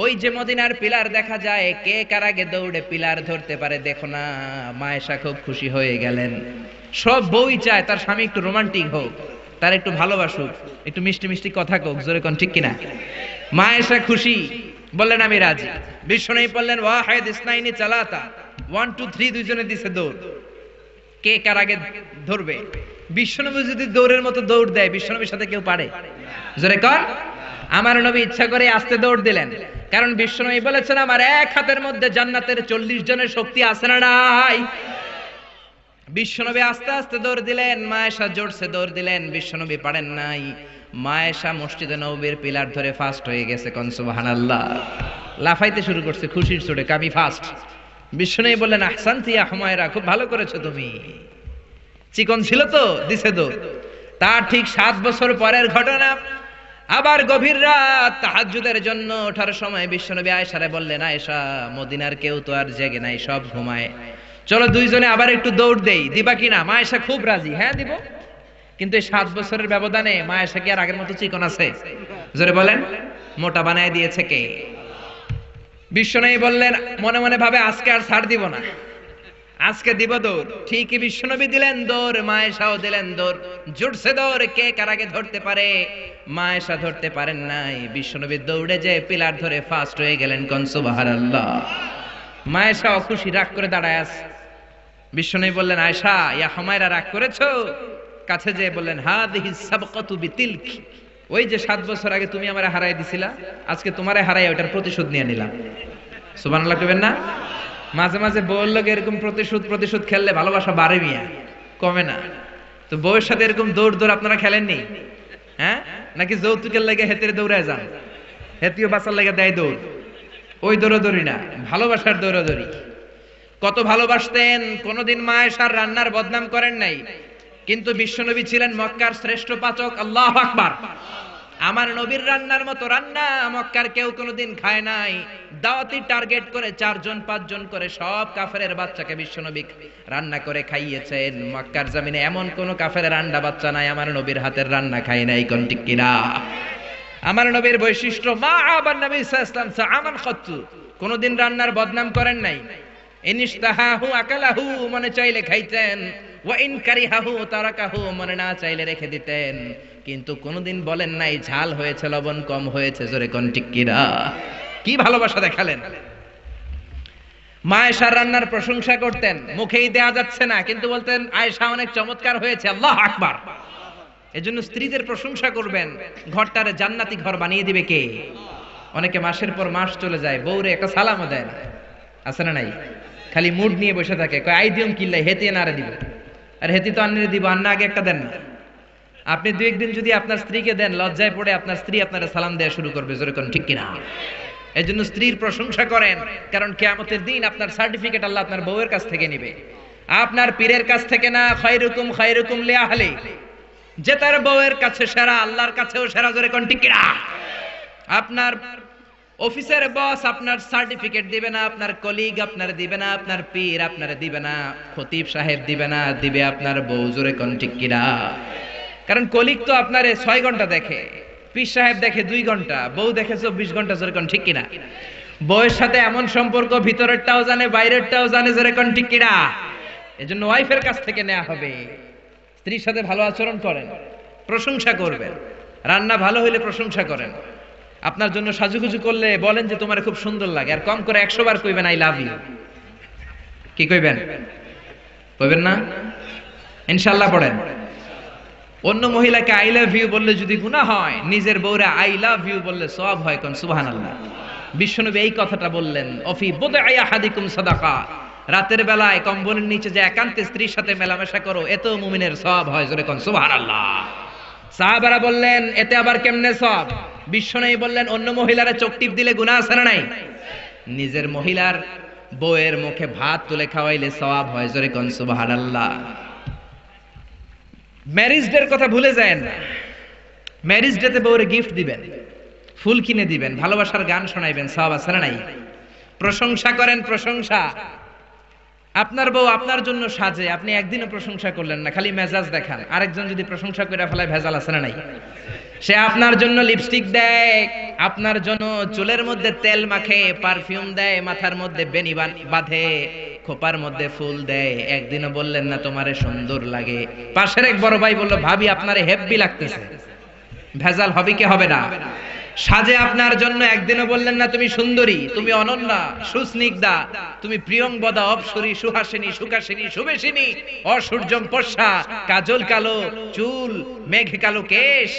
ওই যে মদিনার পিলার দেখা যায় কে কার আগে দৌড়ে পিলার ধরতে পারে দেখো না মায়েশা খুব খুশি হয়ে গেলেন সব বই চায় তার স্বামী একটু রোমান্টিক হোক তার একটু ভালোবাসুক একটু মিষ্টি মিষ্টি কথা কোক জোরে কোন ঠিক কিনা মায়েশা খুশি বললেন আমি রাজি বিষ্ণু বললেন ওয়াহেদ ইসনাইনি চালাতা ওয়ান টু থ্রি দুইজনে দিছে দৌড় কে কার আগে ধরবে বিশ্বনবী যদি দৌড়ের মতো দৌড় দেয় বিশ্বনবীর সাথে কেউ পারে জোরে কর আমার নবী ইচ্ছা করে আসতে দৌড় দিলেন কারণ বিশ্বনবী বলেছেন আমার এক হাতের মধ্যে জান্নাতের চল্লিশ জনের শক্তি আছে না নাই বিশ্বনবী আস্তে আস্তে দৌড় দিলেন মায়েশা জোরসে দৌড় দিলেন বিশ্বনবী পারেন নাই মায়েশা মসজিদে নবীর পিলার ধরে ফাস্ট হয়ে গেছে কনসুবাহান আল্লাহ লাফাইতে শুরু করছে খুশির চোটে কামি ফাস্ট বিশ্বনবী বললেন আহসান্তি আহমায়রা খুব ভালো করেছো তুমি চিকন ছিল তো দিছে তো তার ঠিক সাত বছর পরের ঘটনা আবার গভীর রাত তাহাজুদের জন্য ওঠার সময় বিশ্বনবী আয়সারে বললেন আয়সা মদিনার কেউ তো আর জেগে নাই সব ঘুমায় চলো দুইজনে আবার একটু দৌড় দেই দিবা কিনা মায়েশা খুব রাজি হ্যাঁ দিব কিন্তু এই সাত বছরের ব্যবধানে মায়েশা কি আর আগের মতো চিকন আছে জোরে বলেন মোটা বানায় দিয়েছে কে বিশ্বনবী বললেন মনে মনে ভাবে আজকে আর ছাড় দিব না আজকে দিব দৌড় ঠিকই বিশ্বনবী দিলেন দৌড় মায়েশাও দিলেন দৌড় জুটছে দৌড় কে কারাকে ধরতে পারে মায়েশা ধরতে পারেন নাই বিশ্বনবী দৌড়ে যে পিলার ধরে ফার্স্ট হয়ে গেলেন বাহার আল্লাহ মায়েশা অখুশি রাগ করে দাঁড়ায় আস বিশ্বনবী বললেন আয়েশা ইয়া হামায়রা রাগ করেছো কাছে যে বললেন হা দিহি সাবকতু বিতিলক ওই যে সাত বছর আগে তুমি আমারে হারাই দিছিলা আজকে তোমারে হারাই ওটার প্রতিশোধ নিয়ে নিলাম সুবহানাল্লাহ কইবেন না মাঝে মাঝে বউয়ের লোক এরকম প্রতিশোধ প্রতিশোধ খেললে ভালোবাসা বাড়ে মিয়া কমে না তো বউয়ের সাথে এরকম দৌড় দৌড় আপনারা খেলেননি হ্যাঁ নাকি যৌতুকের লাগে হেতের দৌড়ায় যান হেতিও বাসার লাগে দেয় দৌড় ওই দৌড়াদৌড়ি না ভালোবাসার দৌড়াদৌড়ি কত ভালোবাসতেন কোনোদিন মায়েশার রান্নার বদনাম করেন নাই কিন্তু বিশ্বনবী ছিলেন মক্কার শ্রেষ্ঠ পাচক আল্লাহ আকবার আমার নবীর রান্নার মতো রান্না মক্কার কেউ কোনোদিন খায় নাই দাওয়াতি টার্গেট করে চারজন পাঁচজন করে সব কাফের বাচ্চাকে বিশ্বনবী রান্না করে খাইয়েছেন মক্কার জমিনে এমন কোন কাফের রান্না বাচ্চা নাই আমার নবীর হাতের রান্না খায় নাই কোন ঠিক কিনা আমার নবীর বৈশিষ্ট্য মা আবার নবী ইসলাম আমার খচ্চু কোনোদিন রান্নার বদনাম করেন নাই ইনিস্তাহাহু আকালাহু মনে চাইলে খাইতেন ওয়া ইনকারিহাহু তারাকাহু মনে না চাইলে রেখে দিতেন কিন্তু কোনোদিন বলেন নাই ঝাল হয়েছে লবণ কম হয়েছে জোরে কোন টিকিরা কি ভালোবাসা দেখালেন মা রান্নার প্রশংসা করতেন মুখেই দেয়া যাচ্ছে না কিন্তু বলতেন আয়েশা অনেক চমৎকার হয়েছে আল্লাহ আকবার জন্য স্ত্রীদের প্রশংসা করবেন ঘরটার জান্নাতি ঘর বানিয়ে দিবে কে অনেকে মাসের পর মাস চলে যায় বউরে একটা সালামও দেয় না আছে না নাই খালি মুড নিয়ে বসে থাকে কয় আই দিম কিল্লাই হেতে না রে দিবে আর হেতি তো আন্নারে দিব আন্না আগে একটা দেন না আপনি দু একদিন যদি আপনার স্ত্রীকে দেন লজ্জায় পড়ে আপনার স্ত্রী আপনারা সালাম দেওয়া শুরু করবে যেরকম ঠিক কিনা এই জন্য স্ত্রীর প্রশংসা করেন কারণ কেয়ামতের দিন আপনার সার্টিফিকেট আল্লাহ আপনার বউয়ের কাছ থেকে নিবে আপনার পীরের কাছ থেকে না খয়রুকুম খয়রুকুম লে আহলে যে তার বউয়ের কাছে সেরা আল্লাহর কাছেও সেরা জোরে কোন টিকিরা আপনার অফিসের বস আপনার সার্টিফিকেট দিবে না আপনার কলিগ আপনার দিবে না আপনার পীর আপনার দিবে না খতিব সাহেব দিবে না দিবে আপনার বউ জোরে কোন টিকিরা কারণ কলিক তো আপনার ছয় ঘন্টা দেখে পীর সাহেব দেখে দুই ঘন্টা বউ দেখে চব্বিশ ঘন্টা যেরকম ঠিক কিনা বউয়ের সাথে এমন সম্পর্ক ভিতরেরটাও জানে বাইরেরটাও জানে যেরকম ঠিক কিনা এজন্য ওয়াইফের কাছ থেকে নেওয়া হবে স্ত্রীর সাথে ভালো আচরণ করেন প্রশংসা করবেন রান্না ভালো হইলে প্রশংসা করেন আপনার জন্য সাজুগুজু করলে বলেন যে তোমার খুব সুন্দর লাগে আর কম করে একশো বার কইবেন আই লাভ ইউ কি কইবেন কইবেন না ইনশাল্লাহ পড়েন অন্য মহিলাকে আই লাভ ইউ বললে যদি গুণা হয় নিজের বউরা আই লাভ ইউ বললে সব হয় কোন সুবাহান আল্লাহ বিশ্বনবী এই কথাটা বললেন অফি বোধ আয়া হাদিকুম সাদাকা রাতের বেলায় কম্বলের নিচে যে একান্তে স্ত্রীর সাথে মেলামেশা করো এত মুমিনের সব হয় জোরে কোন সুবাহান আল্লাহ সাহাবারা বললেন এতে আবার কেমনে সব বিশ্বনবী বললেন অন্য মহিলারা চোখ টিপ দিলে গুণা আছে না নাই নিজের মহিলার বউয়ের মুখে ভাত তুলে খাওয়াইলে সওয়াব হয় জোরে কোন সুবাহান আল্লাহ ম্যারেজ ডের কথা ভুলে যায় না ম্যারিজ ডেতে বউরে গিফট দিবেন ফুল কিনে দিবেন ভালোবাসার গান শোনাইবেন সব আছে না নাই প্রশংসা করেন প্রশংসা আপনার বউ আপনার জন্য সাজে আপনি একদিনও প্রশংসা করলেন না খালি মেজাজ দেখান আরেকজন যদি প্রশংসা করে ফেলায় ভেজাল আছে না নাই সে আপনার জন্য লিপস্টিক দেয় আপনার জন্য চুলের মধ্যে তেল মাখে পারফিউম দেয় মাথার মধ্যে বেনি বাঁধে খোপার মধ্যে ফুল দেয় একদিনও বললেন না তোমারে সুন্দর লাগে পাশের এক বড় ভাই বললো ভাবি আপনারে হেব্বি লাগতেছে ভেজাল হবে কি হবে না সাজে আপনার জন্য একদিনও বললেন না তুমি সুন্দরী তুমি অনন্যা সুস্নিগ্ধা তুমি প্রিয়ংবদা অপসরী সুহাসিনী সুকাসিনী সুবেশিনী অসূর্যম পর্ষা কাজল কালো চুল মেঘ কালো কেশ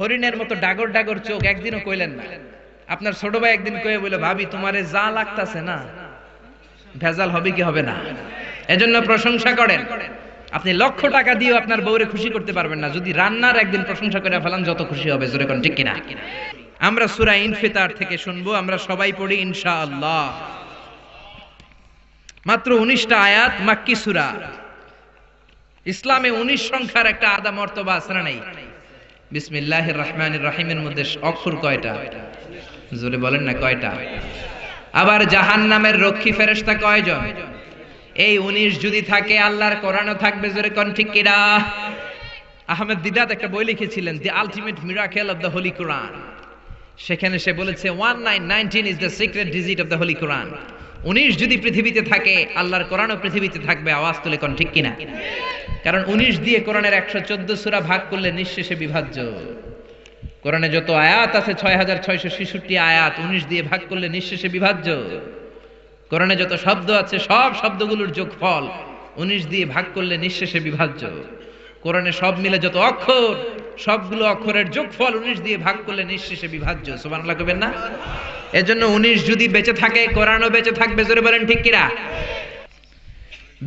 হরিণের মতো ডাগর ডাগর চোখ একদিনও কইলেন না আপনার ছোট ভাই একদিন কয়ে বলে ভাবি তোমারে যা লাগতাছে না ভেজাল হবে কি হবে না এজন্য প্রশংসা করেন আপনি লক্ষ টাকা দিয়ে আপনার বউরে খুশি করতে পারবেন না যদি রান্নার একদিন প্রশংসা করে ফেলান যত খুশি হবে জোরে কোন ঠিক কিনা আমরা সুরা ইনফিতার থেকে শুনবো আমরা সবাই পড়ি ইনশা আল্লাহ মাত্র উনিশটা আয়াত মাক্কি সুরা ইসলামে উনিশ সংখ্যার একটা আদা মর্তবা আসরা নেই বিসমিল্লাহ রহমান রাহিমের মধ্যে অক্ষর কয়টা জোরে বলেন না কয়টা আবার জাহান নামের রক্ষী ফেরেস্তা কয়জন এই উনিশ যদি থাকে আল্লাহর কোরআনও থাকবে জোরে কন ঠিক কিরা আহমেদ দিদাত একটা বই লিখেছিলেন the ultimate miracle of the holy Quran সেখানে সে বলেছে one nine nineteen is the secret digit of the holy Quran উনিশ যদি পৃথিবীতে থাকে আল্লাহর কোরআনও পৃথিবীতে থাকবে আওয়াজ তুলে কোন ঠিক কিনা কারণ উনিশ দিয়ে কোরআনের একশো চোদ্দ সুরা ভাগ করলে নিঃশেষে বিভাজ্য কোরআনে যত আয়াত আছে ছয় হাজার ছয়শো ছেষট্টি আয়াত উনিশ দিয়ে ভাগ করলে নিঃশেষে বিভাজ্য কোরআনে যত শব্দ আছে সব শব্দগুলোর যোগফল উনিশ দিয়ে ভাগ করলে নিঃশেষে বিভাজ্য কোরআনে সব মিলে যত অক্ষর সবগুলো অক্ষরের যোগফল উনিশ দিয়ে ভাগ করলে নিঃশেষে বিভাজ্য সমান লাগবে না এজন্য উনিশ যদি বেঁচে থাকে কোরআনও বেঁচে থাকবে জোরে বলেন ঠিক কিনা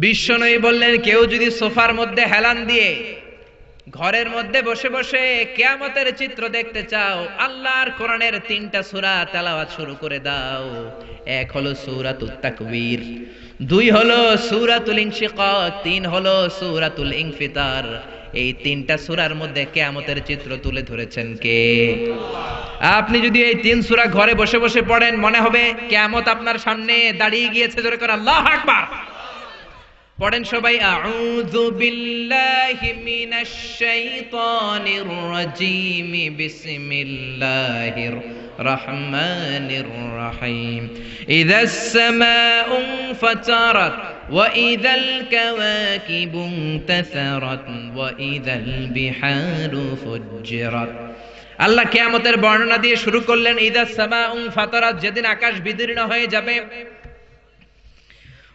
বিশ্বনয়ী বললেন কেউ যদি সোফার মধ্যে হেলান দিয়ে ঘরের মধ্যে বসে বসে কেয়ামতের চিত্র দেখতে চাও আল্লাহর কোরআনের তিনটা সূরা তেলাওয়াত শুরু করে দাও এক হলো সূরাতুত তাকবীর দুই হলো সুরাতুল ইনশিকাক তিন হলো সুরাতুল ইনফিতার এই তিনটা সুরার মধ্যে কেয়ামতের চিত্র তুলে ধরেছেন কে আপনি যদি এই তিন সুরা ঘরে বসে বসে পড়েন মনে হবে কেয়ামত আপনার সামনে দাঁড়িয়ে গিয়েছে জোরে করে আল্লাহ আকবার পড়েন সবাই আউযু বিল্লাহি মিনাশ শাইতানির রাজিম বিসমিল্লাহির রাহমানির রাহিম ইদাস সামাউ ফাতারাত وإذا الكواكب انتثرت وإذا البحار فجرت আল্লাহ কিয়ামতের বর্ণনা দিয়ে শুরু করলেন ইদাস সামাউ ফাতারাত যেদিন আকাশ বিদীর্ণ হয়ে যাবে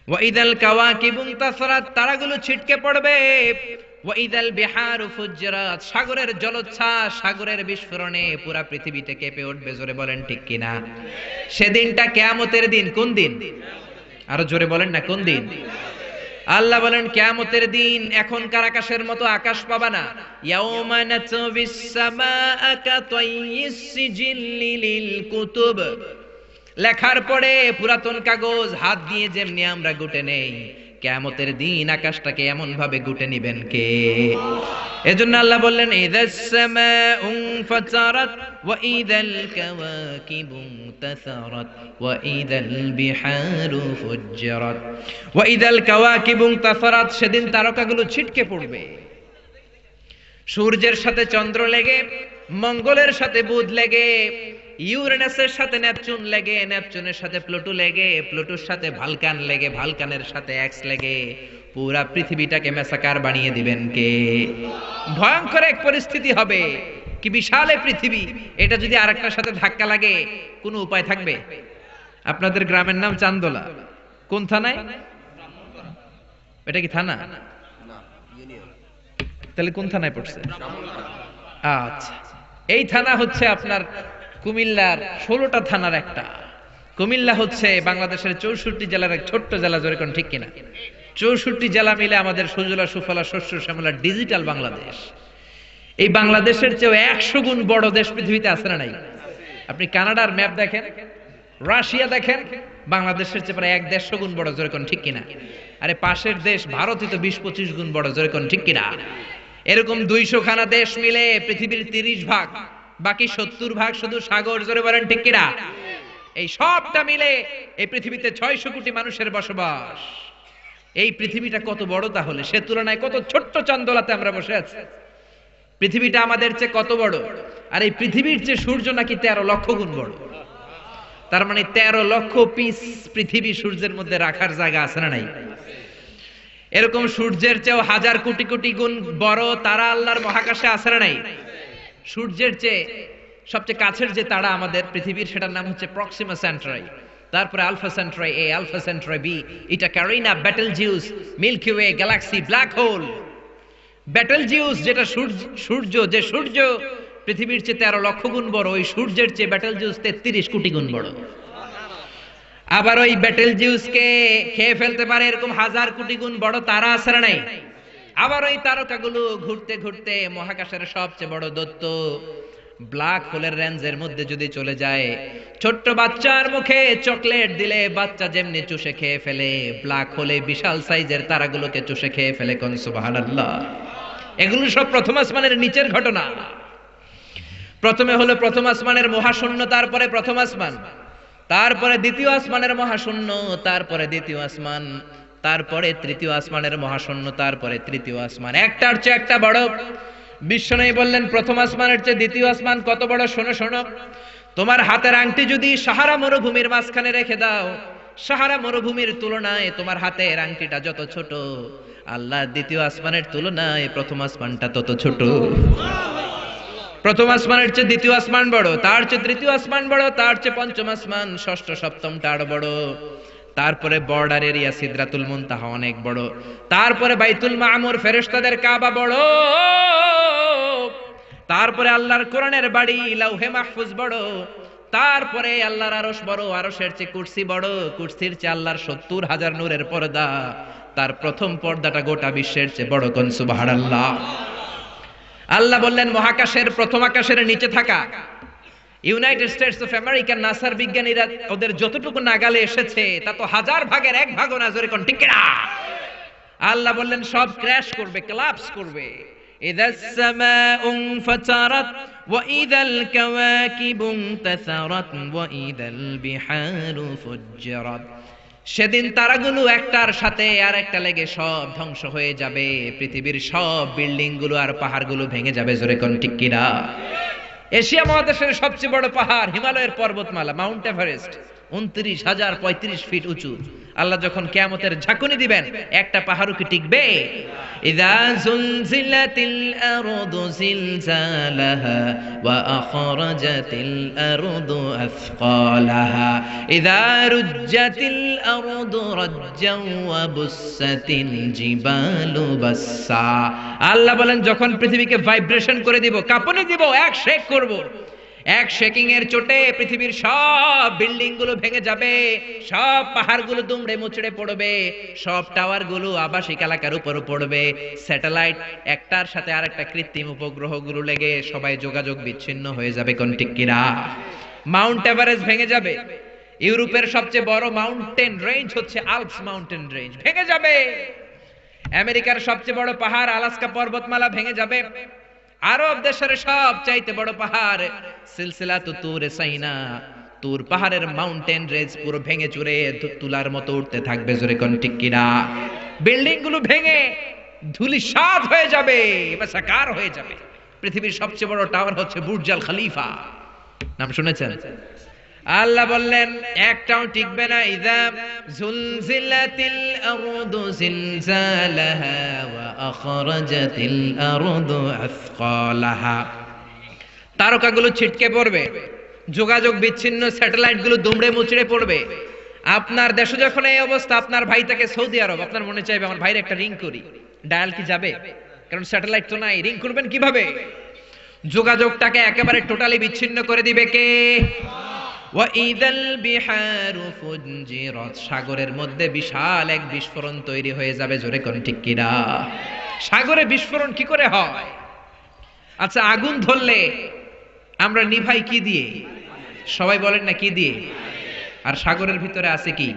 ওয়াইদাল তাসরাত তারাগুলো ছিটকে পড়বে ওয়াইদাল সাগরের জলোচ্ছ্বাস সাগরের বিস্ফোরণে পুরা পৃথিবীতে কেঁপে উঠবে জোরে বলেন ঠিক সেদিনটা দিন কোন দিন আরো জোরে বলেন না কোন দিন আল্লাহ বলেন কেয়ামতের দিন এখনকার আকাশের মতো আকাশ পাবা না ইয়াউমা নাতবিস সামাআ সিজিল্লিল কুতুব লেখার পরে পুরাতন কাগজ হাত দিয়ে যেমনি আমরা গুটে নেই কেমতের দিন আকাশটাকে এমন ভাবে গুটে নিবেন কে এজন্য আল্লাহ বললেন ইদাস সামাউ ফাতারাত সেদিন তারকাগুলো ছিটকে পড়বে সূর্যের সাথে চন্দ্র লেগে মঙ্গলের সাথে বুধ লেগে ইউরেনাসের সাথে নেপচুন লেগে নেপচুনের সাথে প্লুটো লেগে প্লুটোর সাথে ভালকান লেগে ভালকানের সাথে এক্স লেগে পুরা পৃথিবীটাকে মেসাকার বানিয়ে দিবেন কে ভয়ঙ্কর এক পরিস্থিতি হবে কি বিশাল পৃথিবী এটা যদি আরেকটার সাথে ধাক্কা লাগে কোনো উপায় থাকবে আপনাদের গ্রামের নাম চান্দোলা কোন থানায় এটা কি থানা তাহলে কোন থানায় পড়ছে আচ্ছা এই থানা হচ্ছে আপনার কুমিল্লার ষোলোটা থানার একটা কুমিল্লা হচ্ছে বাংলাদেশের চৌষট্টি জেলার এক ছোট্ট জেলা জোরে কোন ঠিক কিনা চৌষট্টি জেলা মিলে আমাদের সুজলা সুফলা শস্য শ্যামলা ডিজিটাল বাংলাদেশ এই বাংলাদেশের চেয়েও একশো গুণ বড় দেশ পৃথিবীতে আছে না নাই আপনি কানাডার ম্যাপ দেখেন রাশিয়া দেখেন বাংলাদেশের চেয়ে প্রায় এক দেড়শো গুণ বড় জোরে কোন ঠিক কিনা আরে পাশের দেশ ভারতই তো বিশ পঁচিশ গুণ বড় জোরে কোন ঠিক কিনা এরকম দুইশো খানা দেশ মিলে পৃথিবীর তিরিশ ভাগ বাকি সত্তর ভাগ শুধু সাগর জোরে বলেন ঠিক কিনা এই সবটা মিলে এই পৃথিবীতে ছয়শো কোটি মানুষের বসবাস এই পৃথিবীটা কত বড় তাহলে সে তুলনায় কত ছোট্ট চান্দোলাতে আমরা বসে আছি পৃথিবীটা আমাদের চেয়ে কত বড় আর এই পৃথিবীর চেয়ে সূর্য নাকি তেরো লক্ষ গুণ বড় তার মানে তেরো লক্ষ পিস পৃথিবী সূর্যের মধ্যে রাখার জায়গা আছে না নাই এরকম সূর্যের চেয়েও হাজার কোটি কোটি গুণ বড় তারা আল্লাহর মহাকাশে আছে না নাই সূর্যের যে সবচেয়ে কাছের যে তারা আমাদের পৃথিবীর সেটার নাম হচ্ছে প্রক্সিমা সেন্ট্রাই তারপরে Alpha Centauri A Alpha Centauri B এটা Carina Betelgeuse Milky Way galaxy black hole Betelgeuse যেটা সূর্য যে সূর্য পৃথিবীর চেয়ে তেরো লক্ষ গুণ বড় ওই সূর্যের চেয়ে ব্যাটেল জিউস তেত্রিশ কোটি গুণ বড় আবার ওই ব্যাটেল জিউস কে খেয়ে ফেলতে পারে এরকম হাজার কোটি গুণ বড় তারা আছে নাই আবার ওই তারকাগুলো ঘুরতে ঘুরতে মহাকাশের সবচেয়ে বড় দত্ত ব্ল্যাক হোলের রেঞ্জের মধ্যে যদি চলে যায় ছোট্ট বাচ্চার মুখে চকলেট দিলে বাচ্চা যেমনি চুষে খেয়ে ফেলে ব্ল্যাক হোলে বিশাল সাইজের তারাগুলোকে চুষে খেয়ে ফেলে কোন সুবহানাল্লাহ এগুলো সব প্রথম আসমানের নিচের ঘটনা প্রথমে হলো প্রথম আসমানের মহাশূন্য তারপরে প্রথম আসমান তারপরে দ্বিতীয় আসমানের মহাশূন্য তারপরে দ্বিতীয় আসমান তারপরে তৃতীয় আসমানের মহাশূন্য তারপরে তৃতীয় আসমান একটার চেয়ে একটা বড় বিশ্বনয়ী বললেন প্রথম আসমানের চেয়ে দ্বিতীয় আসমান কত বড় শোনো শোনো তোমার হাতের আংটি যদি সাহারা মরুভূমির মাঝখানে রেখে দাও সাহারা মরুভূমির তুলনায় তোমার হাতের আংটিটা যত ছোট আল্লাহ দ্বিতীয় আসমানের তুলনায় প্রথম আসমানটা তত ছোট প্রথম আসমানের চেয়ে দ্বিতীয় আসমান বড় তার চেয়ে তৃতীয় আসমান বড় তার চেয়ে পঞ্চম আসমান ষষ্ঠ সপ্তমটা আরো বড় তারপরে বর্ডার এরিয়া সিদ্রাতুল মুনতাহা অনেক বড় তারপরে বাইতুল মামুর ফেরেস্তাদের কাবা বড় তারপরে আল্লাহর কোরআনের বাড়ি লাউহে মাহফুজ বড় তারপরে আল্লাহর আরস বড় আরসের চেয়ে কুর্সি বড় কুর্সির চেয়ে আল্লাহর সত্তর হাজার নূরের পর্দা তার প্রথম পর্দাটা গোটা বিশ্বের চেয়ে বড় কনসুবাহার আল্লাহ আল্লাহ বললেন মহাকাশের প্রথম আকাশের নিচে থাকা ইউনাইটেড স্টেটস অফ আমেরিকা নাসার বিজ্ঞানীরা ওদের যতটুকু নাগালে এসেছে তা তো হাজার ভাগের এক ভাগও না জোরে কোন ঠিক না আল্লাহ বললেন সব ক্র্যাশ করবে ক্লাপস করবে إذا السماء انفطرت وإذا الكواكب انتثرت وإذا البحار فجرت সেদিন তারাগুলো একটার সাথে আর একটা লেগে সব ধ্বংস হয়ে যাবে পৃথিবীর সব গুলো আর পাহাড়গুলো ভেঙে যাবে জোরে কোন ঠিক কিনা এশিয়া মহাদেশের সবচেয়ে বড় পাহাড় হিমালয়ের পর্বতমালা মাউন্ট এভারেস্ট উনত্রিশ হাজার পঁয়ত্রিশ ফিট উঁচু আল্লাহ যখন কেমতের ঝাঁকুনি দিবেন একটা পাহাড়ও কি টিকবে আল্লাহ বলেন যখন পৃথিবীকে ভাইব্রেশন করে দিব কাঁপনে দিব এক শেখ করবো এক শেকিং এর চোটে পৃথিবীর সব বিল্ডিং গুলো ভেঙে যাবে সব পাহাড় গুলো দুমড়ে মুচড়ে পড়বে সব টাওয়ার গুলো আবাসিক এলাকার উপর পড়বে স্যাটেলাইট একটার সাথে আর একটা কৃত্রিম উপগ্রহ গুলো লেগে সবাই যোগাযোগ বিচ্ছিন্ন হয়ে যাবে কোন টিকিরা মাউন্ট এভারেস্ট ভেঙে যাবে ইউরোপের সবচেয়ে বড় মাউন্টেন রেঞ্জ হচ্ছে আলপস মাউন্টেন রেঞ্জ ভেঙে যাবে আমেরিকার সবচেয়ে বড় পাহাড় আলাস্কা পর্বতমালা ভেঙে যাবে আরব দেশের সব চাইতে বড় পাহাড় সিলসিলা তো তোর সাইনা তোর পাহাড়ের মাউন্টেন রেঞ্জ পুরো ভেঙে চুরে তুলার মতো উঠতে থাকবে জোরে কোন টিকিরা কিনা বিল্ডিং গুলো ভেঙে ধুলিসাৎ হয়ে যাবে সাকার হয়ে যাবে পৃথিবীর সবচেয়ে বড় টাওয়ার হচ্ছে বুর্জাল খলিফা নাম শুনেছেন আল্লাহ বললেন একটাও টিকবে না ইযা জুলজিলাতিল আরদু জিলজালাহা ওয়া আখরাজাতিল আরদু আসকালাহা তারকাগুলো ছিটকে পড়বে যোগাযোগ বিচ্ছিন্ন স্যাটেলাইটগুলো দুমড়ে মুচড়ে পড়বে আপনার দেশে যখন এই অবস্থা আপনার ভাই তাকে সৌদি আরব আপনার মনে চাইবে আমার ভাইয়ের একটা রিং করি ডায়াল কি যাবে কারণ স্যাটেলাইট তো নাই রিং করবেন কিভাবে যোগাযোগটাকে একেবারে টোটালি বিচ্ছিন্ন করে দিবে কে সাগরের মধ্যে বিশাল এক বিস্ফোরণ তৈরি হয়ে যাবে জোরে কোন ঠিক কিনা সাগরে বিস্ফোরণ কি করে হয় আচ্ছা আগুন ধরলে আমরা নিভাই কি দিয়ে সবাই বলেন না কি দিয়ে আর সাগরের ভিতরে আছে কি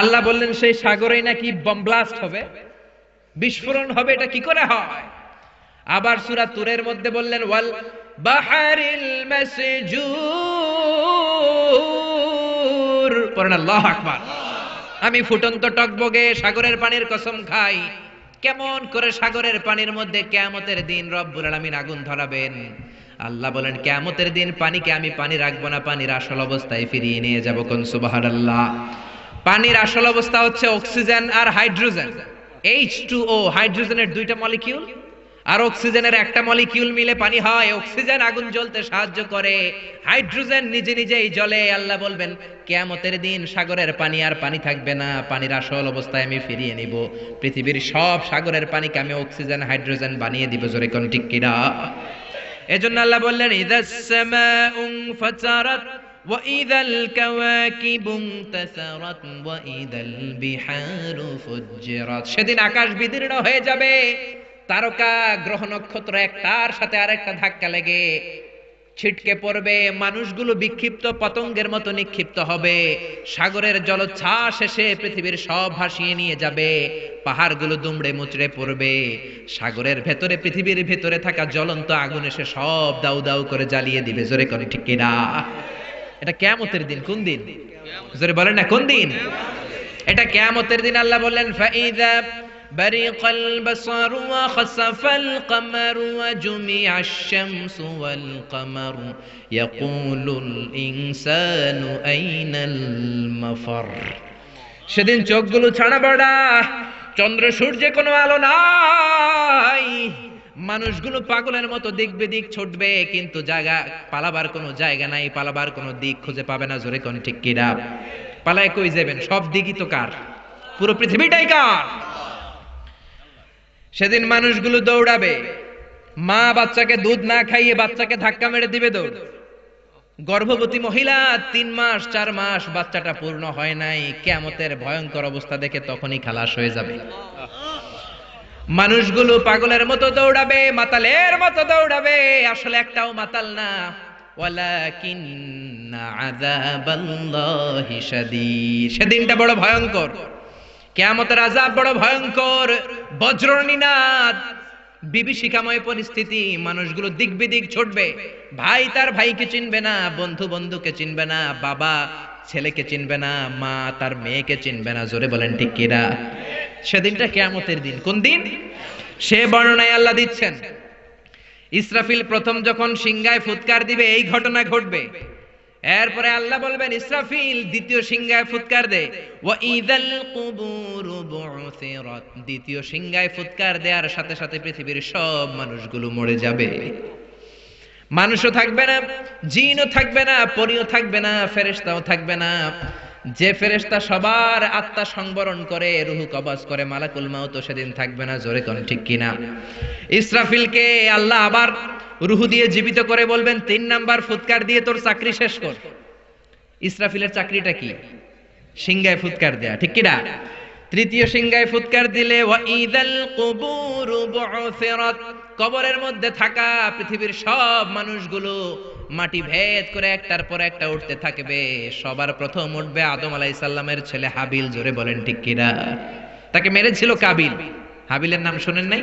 আল্লাহ বললেন সেই সাগরে নাকি ব্লাস্ট হবে বিস্ফোরণ হবে এটা কি করে হয় আবার সুরা তুরের মধ্যে বললেন ওয়াল বাহারিল মাসজুর পড়েন আল্লাহু আকবার আমি ফুটন্ত টকবগে সাগরের পানির কসম খাই কেমন করে সাগরের পানির মধ্যে কেয়ামতের দিন রব্বুল আলামিন আগুন ধরাবেন আল্লাহ বলেন কেয়ামতের দিন পানিকে আমি পানি রাখবো না পানির আসল অবস্থায় ফিরিয়ে নিয়ে যাব কোন সুবহানাল্লাহ পানির আসল অবস্থা হচ্ছে অক্সিজেন আর হাইড্রোজেন এইচ টু ও হাইড্রোজেনের দুইটা মলিকিউল আর অক্সিজেনের একটা মলিকিউল মিলে পানি হয় অক্সিজেন আগুন জ্বলতে সাহায্য করে হাইড্রোজেন নিজে নিজেই জ্বলে আল্লাহ বলবেন কেয়ামতের দিন সাগরের পানি আর পানি থাকবে না পানির আসল অবস্থায় আমি ফিরিয়ে নিব পৃথিবীর সব সাগরের পানিকে আমি অক্সিজেন হাইড্রোজেন বানিয়ে দিব জোরে কোন ঠিক কিনা এজন্য আল্লাহ বললেন ইদাসসামাউন ফাতারাত وإذا الكواكب انتثرت وإذا البحار فجرت সেদিন আকাশ বিদীর্ণ হয়ে যাবে তারকা গ্রহ নক্ষত্র একটার সাথে আরেকটা ধাক্কা লেগে ছিটকে পড়বে মানুষগুলো বিক্ষিপ্ত পতঙ্গের মতো নিক্ষিপ্ত হবে সাগরের জলচ্ছ্বাস এসে পৃথিবীর সব ভাসিয়ে নিয়ে যাবে পাহাড়গুলো দুমড়ে মুচড়ে পড়বে সাগরের ভেতরে পৃথিবীর ভেতরে থাকা জ্বলন্ত আগুন এসে সব দাউ দাউ করে জ্বালিয়ে দিবে জোরে করে ঠিক কিনা এটা কেমতের দিন কোন দিন জোরে বলেন না কোন দিন এটা কেমতের দিন আল্লাহ বললেন ফাইদা برق البصر وخسف القمر وجمع الشمس والقمر يقول الإنسان أين المفر সেদিন চোখগুলো ছাড়া বাড়া চন্দ্র সূর্য কোনো আলো নাই মানুষগুলো পাগলের মতো দেখবে দিক ছুটবে কিন্তু জায়গা পালাবার কোনো জায়গা নাই পালাবার কোনো দিক খুঁজে পাবে না জোরে কোন ঠিক কিরা পালায় কই যাবেন সব দিকই তো কার পুরো পৃথিবীটাই কার সেদিন মানুষগুলো দৌড়াবে মা বাচ্চাকে দুধ না খাইয়ে বাচ্চাকে ধাক্কা মেরে দিবে দৌড় গর্ভবতী মহিলা তিন মাস চার মাস বাচ্চাটা পূর্ণ হয় নাই কেমতের ভয়ঙ্কর অবস্থা দেখে তখনই খালাস হয়ে যাবে মানুষগুলো পাগলের মতো দৌড়াবে মাতালের মতো দৌড়াবে আসলে একটাও মাতাল না সেদিনটা বড় ভয়ঙ্কর কেয়ামতের রাজা বড় ভয়ঙ্কর নিনাদ বিভীষিকাময় পরিস্থিতি মানুষগুলো দিক বিদিক ছুটবে ভাই তার ভাইকে চিনবে না বন্ধু বন্ধুকে চিনবে না বাবা ছেলেকে চিনবে না মা তার মেয়েকে চিনবে না জোরে বলেন ঠিক কিরা সেদিনটা কেয়ামতের দিন কোন দিন সে বর্ণনায় আল্লাহ দিচ্ছেন ইসরাফিল প্রথম যখন সিংগায় ফুৎকার দিবে এই ঘটনা ঘটবে এরপরে আল্লাহ বলবেন ইসরাফিল দ্বিতীয় সিংহায় ফুৎকার দে ও ইদাল দ্বিতীয় সিংহায় ফুৎকার দেওয়ার সাথে সাথে পৃথিবীর সব মানুষগুলো মরে যাবে মানুষও থাকবে না জিনও থাকবে না পরিও থাকবে না ফেরেস্তাও থাকবে না যে ফেরেস্তা সবার আত্মা সংবরণ করে রুহু কবজ করে মালাকুল মাও তো সেদিন থাকবে না জোরে কোন ঠিক কিনা ইসরাফিলকে আল্লাহ আবার রুহু দিয়ে জীবিত করে বলবেন তিন নাম্বার ফুৎকার দিয়ে তোর চাকরি শেষ কর ইসরাফিলের চাকরিটা কি সিংহায় ফুৎকার দেয়া ঠিক কিনা তৃতীয় সিংহায় ফুৎকার দিলে কবরের মধ্যে থাকা পৃথিবীর সব মানুষগুলো মাটি ভেদ করে একটার পর একটা উঠতে থাকবে সবার প্রথম উঠবে আদম আলাই সাল্লামের ছেলে হাবিল জোরে বলেন ঠিক কিনা তাকে মেরেছিল কাবিল হাবিলের নাম শোনেন নাই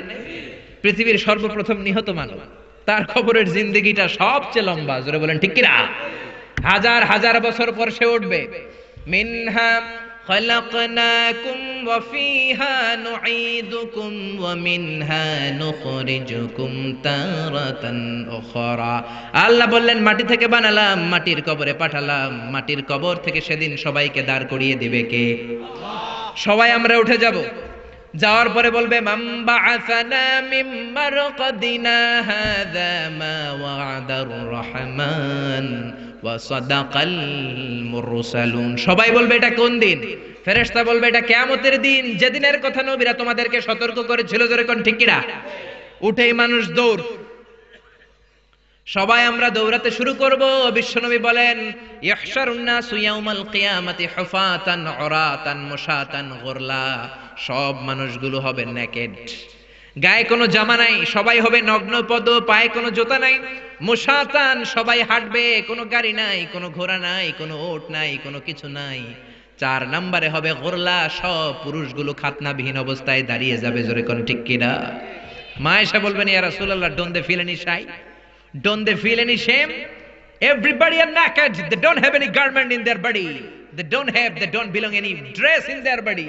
পৃথিবীর সর্বপ্রথম নিহত মানব তার খবরের জিন্দগিটা সবচেয়ে লম্বা জোরে বলেন ঠিক কিনা হাজার হাজার বছর পর সে উঠবে মিনহাম خلقناكم وفيها نعيدكم ومنها نخرجكم تارة أخرى আল্লাহ বললেন মাটি থেকে বানালাম মাটির কবরে পাঠালাম মাটির কবর থেকে সেদিন সবাইকে দাঁড় করিয়ে দিবে কে সবাই আমরা উঠে যাব যাওয়ার পরে বলবে মাম্বা আসানা মিম্মার কদিনা হাদা মা ওয়াদার রহমান সবাই বলবে এটা কোন দিন ফেরেস্তা বলবে এটা কেয়ামতের দিন যেদিনের কথা নবীরা তোমাদেরকে সতর্ক করেছিল যেরকম ঠিক কিনা উঠেই মানুষ দৌড় সবাই আমরা দৌড়াতে শুরু করব বিশ্বনবী বলেন সব মানুষগুলো হবে ন্যাকেড গায়ে কোনো জামা নাই সবাই হবে নগ্ন পদ পায়ে কোনো জোতা নাই মুসাতান সবাই হাঁটবে কোনো গাড়ি নাই কোনো ঘোড়া নাই কোনো ওট নাই কোনো কিছু নাই চার নাম্বারে হবে গোরলা সব পুরুষগুলো খাতনাবিহীন অবস্থায় দাঁড়িয়ে যাবে জোরে কোনো ঠিক কিনা মা এসে বলবেন ইয়ারা সুলাল্লাহ ডোন they feel any shy don't they feel any shame everybody are naked they don't have any garment in their body they don't have they don't belong any dress in their body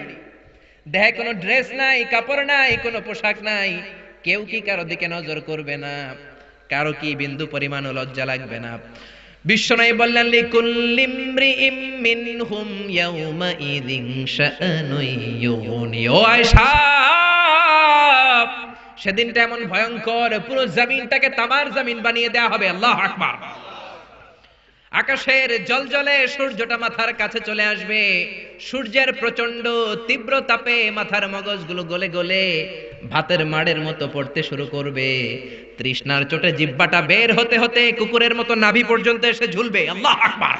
দেহে কোনো ড্রেস নাই কাপড় নাই কোনো পোশাক নাই কেউ কি কারো দিকে নজর করবে না কারো কি বিন্দু পরিমাণও লজ্জা লাগবে না বিশ্বনয় বললেন সেদিনটা এমন ভয়ঙ্কর পুরো জমিনটাকে তামার জমিন বানিয়ে দেয়া হবে আল্লাহ আকবার আকাশের জল জলে সূর্যটা মাথার কাছে চলে আসবে সূর্যের প্রচন্ড তীব্র তাপে মাথার মগজগুলো গলে গলে ভাতের মাড়ের মতো পড়তে শুরু করবে তৃষ্ণার চোটে জিব্বাটা বের হতে হতে কুকুরের মতো নাভি পর্যন্ত এসে ঝুলবে আল্লাহ আকবার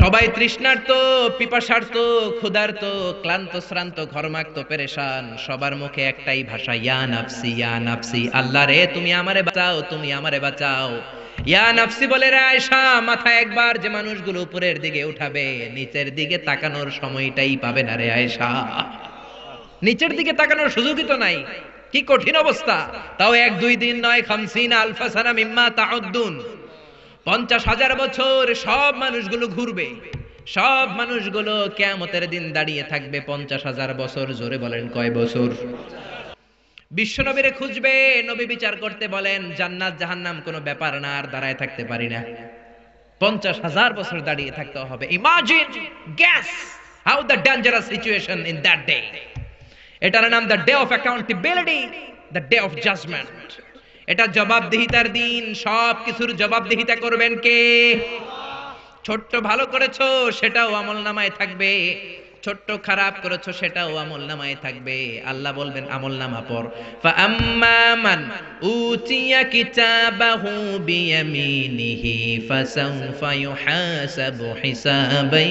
সবাই তো ক্ষুধার তো ক্লান্ত শ্রান্ত ঘরমাক্ত পেরেশান সবার মুখে একটাই ভাষা ইয়া নাফসি ইয়া নাফসি আল্লাহ রে তুমি আমারে বাঁচাও তুমি আমারে বাঁচাও ইয়া নাফসি বলে মাথা একবার যে মানুষগুলো উপরের দিকে উঠাবে নিচের দিকে তাকানোর সময়টাই পাবে না রে আয়সা নিচের দিকে তাকানোর সুযোগই তো নাই কি কঠিন অবস্থা তাও এক দুই দিন নয় খামসিন আলফা সানা মিম্মা তাহদ্দুন পঞ্চাশ হাজার বছর সব মানুষগুলো ঘুরবে সব মানুষগুলো কেমতের দিন দাঁড়িয়ে থাকবে পঞ্চাশ হাজার বছর জোরে বলেন কয় বছর বিশ্বনবীরে খুঁজবে নবী বিচার করতে বলেন জান্নাত জাহান্নাম কোনো ব্যাপার না আর দাঁড়ায় থাকতে পারি না পঞ্চাশ হাজার বছর দাঁড়িয়ে থাকতে হবে imagine guess how the dangerous situation in that day এটার নাম the day of accountability the day of judgement এটা জবাবদিহিতার দিন সব কিছুর জবাবদিহিতা করবেন কে ছোট্ট ভালো করেছো সেটাও আমল নামায় থাকবে ছোট্ট খারাপ করেছো সেটাও আমল নামায় থাকবে আল্লাহ বলবেন আমল নামা পর কিতাবাহু বিয়ামিনিহি হিসাবাই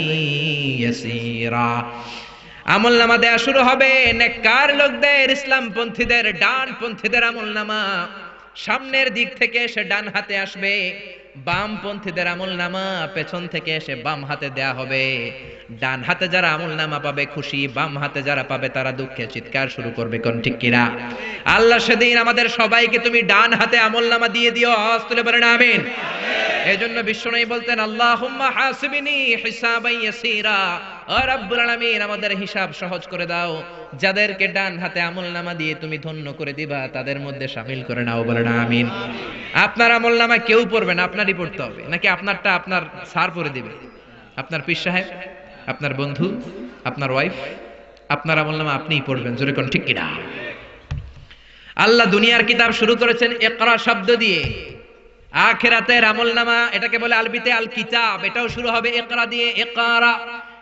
আমল নামা দেয়া শুরু হবে নেককার লোকদের ইসলামপন্থীদের ডানপন্থীদের আমল নামা সামনের দিক থেকে সে ডান হাতে আসবে বামপন্থীদের আমল নামা পেছন থেকে এসে বাম হাতে দেয়া হবে ডান হাতে যারা আমল নামা পাবে খুশি বাম হাতে যারা পাবে তারা দুঃখে চিৎকার শুরু করবে কোন ঠিক কিনা আল্লাহ সেদিন আমাদের সবাইকে তুমি ডান হাতে আমল নামা দিয়ে দিও আওয়াজ তুলে পারে না আমিন এই জন্য বিশ্ব নয় বলতেন আল্লাহ হাসবিনী হিসাবাই সিরা আমাদের হিসাব সহজ করে দাও যাদেরকে ডান হাতে আমল নামা দিয়ে তুমি ধন্য করে দিবা তাদের মধ্যে সামিল করে নাও বলে না আমিন আপনার আমল নামা কেউ পড়বে না আপনারই পড়তে হবে নাকি আপনারটা আপনার সার পরে দিবে আপনার পীর সাহেব আপনার বন্ধু আপনার ওয়াইফ আপনার আমল নামা আপনিই পড়বেন জোরে কোন ঠিক কিনা আল্লাহ দুনিয়ার কিতাব শুরু করেছেন একরা শব্দ দিয়ে আখেরাতের আমল নামা এটাকে বলে আলবিতে আল কিতাব এটাও শুরু হবে একরা দিয়ে একরা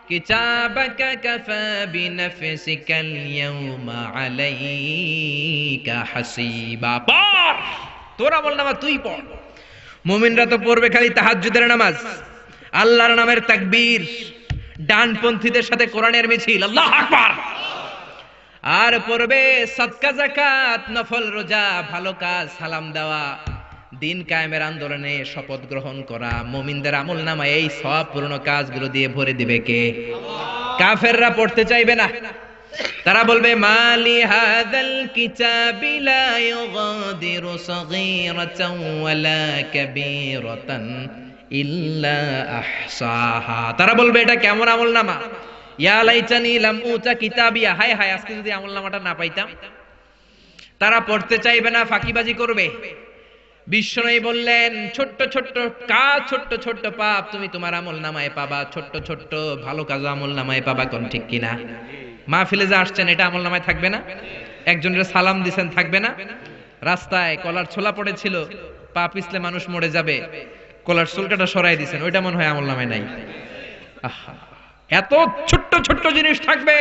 كتابك كفى بنفسك اليوم عليك حسيبا পড় তোর আমল নামা তুই পড় মুমিনরা তো পড়বে খালি তাহাজ্জুদের নামাজ আল্লাহর নামের তাকবীর ডানপন্থীদের সাথে কোরআনের মিছিল আল্লাহ আকবার আর পড়বে সৎকা জাকাত নফল রোজা ভালো কাজ সালাম দেওয়া দিন কায়েমের আন্দোলনে শপথ গ্রহণ করা মুমিনদের আমল নামা এই সব পুরনো কাজগুলো দিয়ে ভরে দিবে কে কাফেররা পড়তে চাইবে না তারা বলবে মালি হাদাল কিতাবি লা ইউগাদিরু সাগীরাতান ওয়ালা কাবীরাতান ইল্লা আহসাহা তারা বলবে এটা কেমন আমল নামা ইয়া লাইতানি লাম উতা কিতাবিয়া হায় হায় আজকে যদি আমল নামাটা না পাইতাম তারা পড়তে চাইবে না ফাঁকিবাজি করবে বিষ্ণয় বললেন ছোট্ট ছোট্ট কাজ ছোট্ট ছোট্ট পাপ তুমি তোমার আমল নামায় পাবা ছোট্ট ছোট্ট ভালো কাজ আমল নামায় পাবা কোন ঠিক কিনা মা ফেলে যে আসছেন এটা আমল নামায় থাকবে না একজনের সালাম দিছেন থাকবে না রাস্তায় কলার ছোলা পড়েছিল পা পিছলে মানুষ মরে যাবে কলার চুলকাটা সরাই দিছেন ওইটা মনে হয় আমল নামায় নাই এত ছোট্ট ছোট্ট জিনিস থাকবে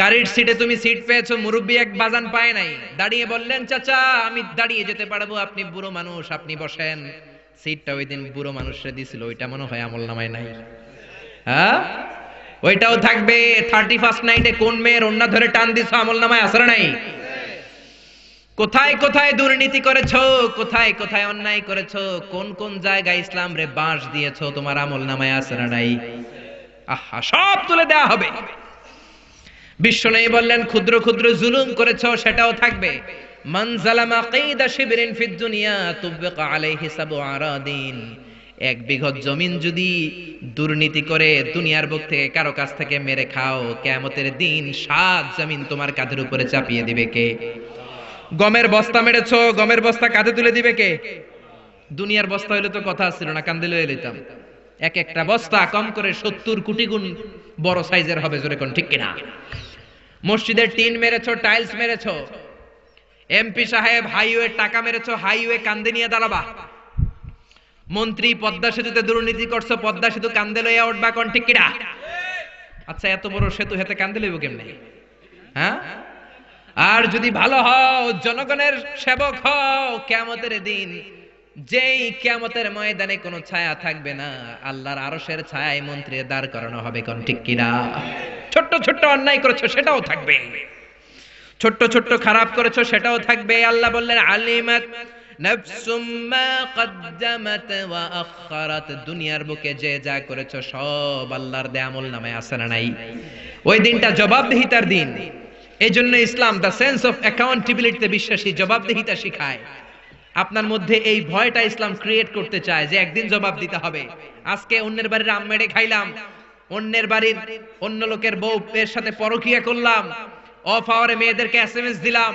গাড়ির সিটে তুমি সিট পেয়েছো মুরব্বী এক বাজান পায় নাই দাঁড়িয়ে বললেন চাচা আমি দাঁড়িয়ে যেতে পারবো আপনি বুড়ো মানুষ আপনি বসেন সিটটা ওই দিন বুড়ো মানুষরা দিছিল ওইটা মনে হয় আমল নামায় নাই হ্যাঁ ওইটাও থাকবে থার্টি ফার্স্ট নাইটে কোন মেয়ের অন্য ধরে টান দিছ আমল নামায় আসরে নাই কোথায় কোথায় দুর্নীতি করেছো কোথায় কোথায় অন্যায় করেছো কোন কোন জায়গায় ইসলাম রে বাঁশ দিয়েছো তোমার আমল নামায় আসরে নাই আহা সব তুলে দেয়া হবে বিশ্ব নেই বললেন ক্ষুদ্র ক্ষুদ্র জুলুম করেছ সেটাও থাকবে মান জালামা কাইদা শিবরিন ফিদ দুনিয়া তুবকা আলাইহি সাবু এক বিঘত জমিন যদি দুর্নীতি করে দুনিয়ার বুক থেকে কারো কাছ থেকে মেরে খাও কেমতের দিন সাত জমিন তোমার কাঁধের উপরে চাপিয়ে দিবে কে গমের বস্তা মেরেছ গমের বস্তা কাঁধে তুলে দিবে কে দুনিয়ার বস্তা হইলে তো কথা ছিল না কান্দে লয়ে লিতাম এক একটা বস্তা কম করে সত্তর কোটি গুণ বড় সাইজের হবে জোরে কোন ঠিক কিনা মসজিদের টিন মেরেছ টাইলস মেরেছো এমপি সাহেব হাইওয়ে টাকা মেরেছো হাইওয়ে কান্দে নিয়ে দাঁড়াবা মন্ত্রী পদ্মা সেতুতে দুর্নীতি করছো পদ্মা সেতু কান্দে লইয়া উঠবা কোন কিরা আচ্ছা এত বড় সেতু হেতে কান্দে লইব কেমনে হ্যাঁ আর যদি ভালো হও জনগণের সেবক হও কেমতের দিন যেই কিয়ামতের ময়দানে কোনো ছায়া থাকবে না আল্লাহর আরশের ছায়ায় মন্ত্রী দাঁড় করানো হবে কোন ঠিক কিনা ছোট্ট ছোট্ট অন্যায় করেছো সেটাও থাকবে ছোট্ট ছোট্ট খারাপ করেছো সেটাও থাকবে আল্লাহ বললেন আলিমাত দুনিয়ার বুকে যে যা করেছো সব আল্লাহর দেয়ামল নামে আসে না নাই ওই দিনটা জবাবদিহিতার দিন এই জন্য ইসলাম দ্য সেন্স অফ অ্যাকাউন্টেবিলিটিতে বিশ্বাসী জবাবদিহিতা শিখায় আপনার মধ্যে এই ভয়টা ইসলাম ক্রিয়েট করতে চায় যে একদিন জবাব দিতে হবে আজকে অন্যের বাড়ির আম মেড়ে খাইলাম অন্যের বাড়ির অন্য লোকের বউ এর সাথে পরকিয়া করলাম অফ আওয়ারে মেয়েদেরকে এসএমএস দিলাম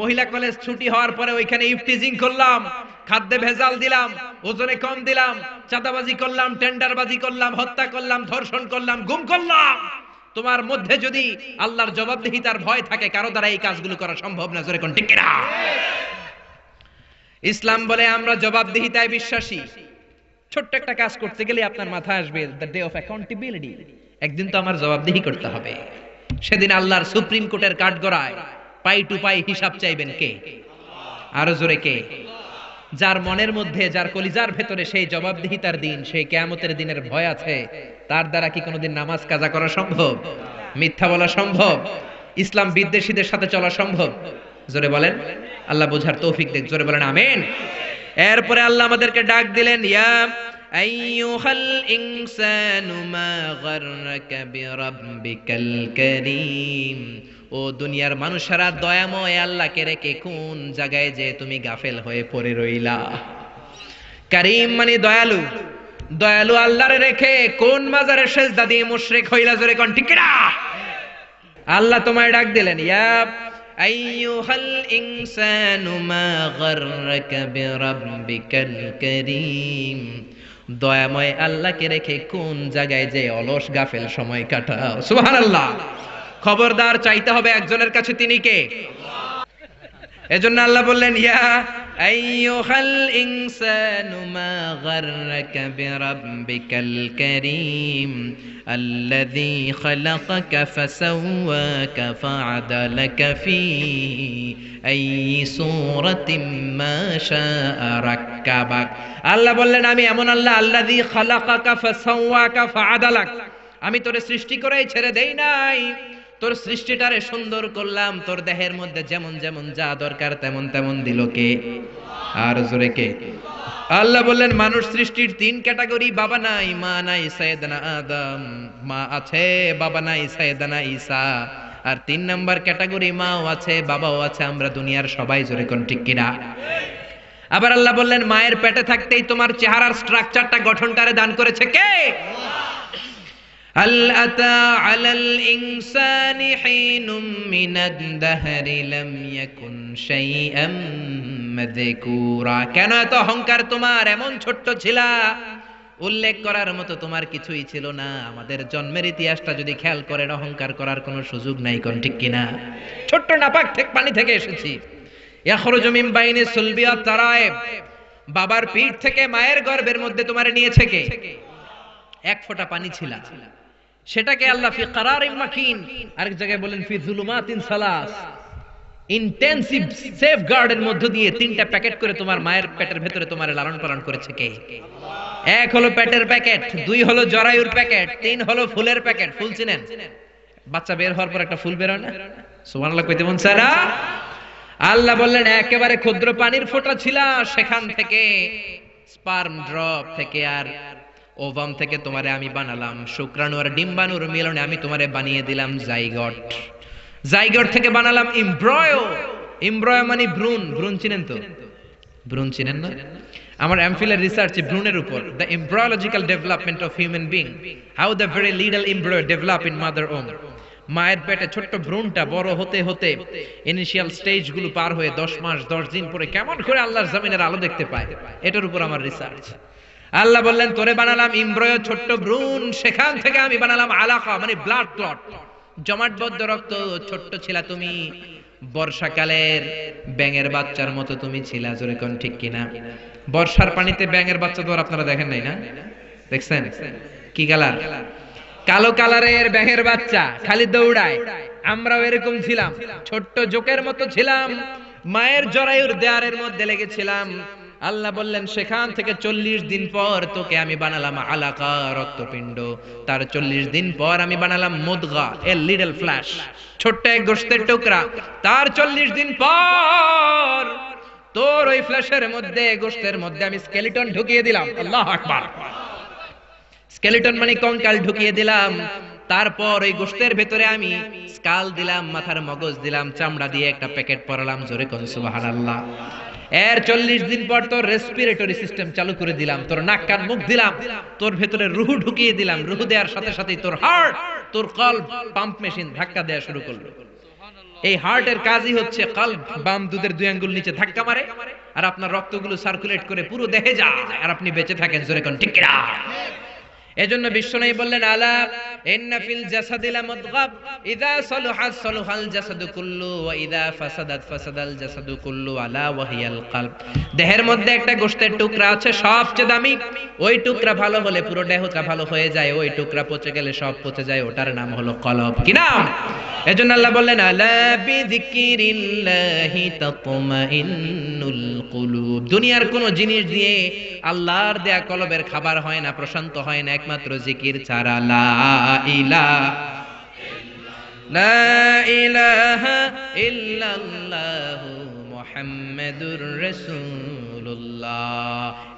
মহিলা কলেজ ছুটি হওয়ার পরে ওইখানে ইফটিজিং করলাম খাদ্যে ভেজাল দিলাম ওজনে কম দিলাম চাঁদাবাজি করলাম টেন্ডারবাজি করলাম হত্যা করলাম ধর্ষণ করলাম গুম করলাম তোমার মধ্যে যদি আল্লাহর জবাবদিহিতার ভয় থাকে কারো দ্বারা এই কাজগুলো করা সম্ভব না জোরে কোন ঠিক ইসলাম বলে আমরা জবাবদিহিতায় বিশ্বাসী ছোট্ট একটা কাজ করতে গেলে আপনার মাথা আসবে দ্য ডে অফ অ্যাকাউন্টেবিলিটি একদিন তো আমার জবাবদিহি করতে হবে সেদিন আল্লাহর সুপ্রিম কোর্টের কাঠগড়ায় পাই টু পাই হিসাব চাইবেন কে আরো জোরে কে যার মনের মধ্যে যার কলিজার ভেতরে সেই জবাবদিহিতার দিন সেই কেয়ামতের দিনের ভয় আছে তার দ্বারা কি কোনোদিন নামাজ কাজা করা সম্ভব মিথ্যা বলা সম্ভব ইসলাম বিদ্বেষীদের সাথে চলা সম্ভব জোরে বলেন আল্লাহ বোঝার তৌফিক দেখ জোরে বলেন আমেন এরপরে আল্লাহ আমাদেরকে ডাক দিলেন ইয়া আইয়ুহাল ইনসানু মা غرك বিরাব্বিকাল করিম ও দুনিয়ার মানুষেরা দয়াময় আল্লাহকে রেখে কোন জায়গায় যে তুমি গাফেল হয়ে পড়ে রইলা করিম মানে দয়ালু দয়ালু আল্লাহরে রেখে কোন মাজারে সেজদা দিয়ে মুশরিক হইলা জোরে কোন ঠিক আল্লাহ তোমায় ডাক দিলেন ইয়া أيها الإنسان ما غرك بربك الكريم দয়াময় আল্লাহকে রেখে কোন জায়গায় যে অলস গাফেল সময় কাটাও সুহান আল্লাহ খবরদার চাইতে হবে একজনের কাছে তিনি কে এজন্য আল্লাহ বললেন ইয়া أيها الإنسان ما غرك بربك الكريم الذي خلقك فسواك فعدلك في أي صورة ما شاء ركبك الله বললেন আমি أمون الله الذي خلقك فسواك فعدلك أمي তোরে সৃষ্টি করেই ছেড়ে দেই نائي তোর সৃষ্টিটারে সুন্দর করলাম তোর দেহের মধ্যে যেমন যেমন যা দরকার তেমন তেমন দিল কে আর জোরে কে আল্লাহ বললেন মানুষ সৃষ্টির তিন ক্যাটাগরি বাবা নাই মা নাই সাইদানা আদম মা আছে বাবা নাই সাইদানা ঈসা আর তিন নাম্বার ক্যাটাগরি মাও আছে বাবাও আছে আমরা দুনিয়ার সবাই জোরে কোন ঠিক কিনা আবার আল্লাহ বললেন মায়ের পেটে থাকতেই তোমার চেহারার স্ট্রাকচারটা গঠনটারে দান করেছে কে আল্লাহ هل أتى على الإنسان حين من الدهر لم يكن شيئا مذكورا কেন এত অহংকার তোমার এমন ছোট্ট ছিলা উল্লেখ করার মতো তোমার কিছুই ছিল না আমাদের জন্মের ইতিহাসটা যদি খেয়াল করে অহংকার করার কোনো সুযোগ নাই কোন ঠিক কিনা ছোট্ট নাপাক ঠিক পানি থেকে এসেছি ইয়াখরুজু মিন বাইনি তারায়েব বাবার পিঠ থেকে মায়ের গর্ভের মধ্যে তোমারে নিয়েছে কে এক ফোঁটা পানি ছিলা সেটাকে আল্লাহ ফি কারার মাকিন আরেক জায়গায় বলেন ফি জুলুমাতিন সালাস ইনটেনসিভ সেফ গার্ডের মধ্য দিয়ে তিনটা প্যাকেট করে তোমার মায়ের পেটের ভেতরে তোমার লালন পালন করেছে কে এক হলো পেটের প্যাকেট দুই হলো জরায়ুর প্যাকেট তিন হলো ফুলের প্যাকেট ফুল চিনেন বাচ্চা বের হওয়ার পর একটা ফুল বের হয় না সুবহানাল্লাহ কইতে মন চায় না আল্লাহ বললেন একেবারে ক্ষুদ্র পানির ফোঁটা ছিল সেখান থেকে স্পার্ম ড্রপ থেকে আর ওভাম থেকে তোমারে আমি বানালাম শুক্রাণু আর ডিম্বাণুর মিলনে আমি তোমারে বানিয়ে দিলাম জাইগট জাইগট থেকে বানালাম ইমব্রয়ো ইমব্রয় মানে ভ্রূণ ভ্রুন চিনেন তো ভ্রূণ চিনেন না আমার এমফিলের রিসার্চ ভ্রুণের উপর the embryological development of human being how the very little embryo develop in mother womb মায়ের পেটে ছোট্ট ভ্রুণটা বড় হতে হতে ইনিশিয়াল স্টেজগুলো পার হয়ে দশ মাস দশ দিন পরে কেমন করে আল্লাহর জমিনের আলো দেখতে পায় এটার উপর আমার রিসার্চ আল্লাহ বললেন তোরে বানালাম ইমব্রয় ছোট্ট ভ্রূণ সেখান থেকে আমি বানালাম আলাকা মানে ব্লাড ক্লট জমাটবদ্ধ রক্ত ছোট্ট ছিলা তুমি বর্ষাকালের ব্যাঙের বাচ্চার মতো তুমি ছিলা জোরে কোন ঠিক কিনা বর্ষার পানিতে ব্যাঙের বাচ্চা তো আপনারা দেখেন নাই না দেখছেন কি কালার কালো কালারের ব্যাঙের বাচ্চা খালি দৌড়ায় আমরাও এরকম ছিলাম ছোট্ট জোকের মতো ছিলাম মায়ের জরায়ুর দেয়ারের মধ্যে লেগেছিলাম আল্লাহ বললেন সেখান থেকে চল্লিশ দিন পর তোকে আমি বানালাম আলাকা রক্তপিণ্ড তার চল্লিশ দিন পর আমি বানালাম মুদগা এ লিডল ফ্ল্যাশ ছোট্ট এক গোষ্ঠের টুকরা তার চল্লিশ দিন পর তোর ওই ফ্ল্যাশের মধ্যে গোষ্ঠের মধ্যে আমি স্কেলিটন ঢুকিয়ে দিলাম আল্লাহ আকবার স্কেলিটন মানে কঙ্কাল ঢুকিয়ে দিলাম তারপর ওই গোষ্ঠের ভেতরে আমি স্কাল দিলাম মাথার মগজ দিলাম চামড়া দিয়ে একটা প্যাকেট পরালাম জোরে কন আল্লাহ এর চল্লিশ দিন পর তোর রেসপিরেটরি সিস্টেম চালু করে দিলাম তোর নাক কান মুখ দিলাম তোর ভেতরে রুহু ঢুকিয়ে দিলাম রুহু দেওয়ার সাথে সাথে তোর হার্ট তোর কল পাম্প মেশিন ধাক্কা দেওয়া শুরু করলো এই হার্টের কাজই হচ্ছে কল বাম দুধের দুই আঙ্গুল নিচে ধাক্কা মারে আর আপনার রক্তগুলো সার্কুলেট করে পুরো দেহে যায় আর আপনি বেঁচে থাকেন জোরে কোন ঠিক এজন্য বিশ্বনবী বললেন আলা ইন্না ফিল মুদগাব জাসাদু কুল্লু ওয়া ফাসাদাত ফাসাদাল জাসাদু কুল্লু আলা কলব দেহের মধ্যে একটা গোশতের টুকরা আছে সবচেয়ে দামি ওই টুকরা ভালো হলে পুরো দেহটা ভালো হয়ে যায় ওই টুকরা পচে গেলে সব পচে যায় ওটার নাম হলো কলব কি নাম এজন্য আল্লাহ বললেন আলা বিযিকিরিল্লাহি তাতমাইন্নুল কুলুব দুনিয়ার কোন জিনিস দিয়ে আল্লাহর দেয়া কলবের খাবার হয় না প্রশান্ত হয় না একমাত্র জিকির ছাড়া লাইলা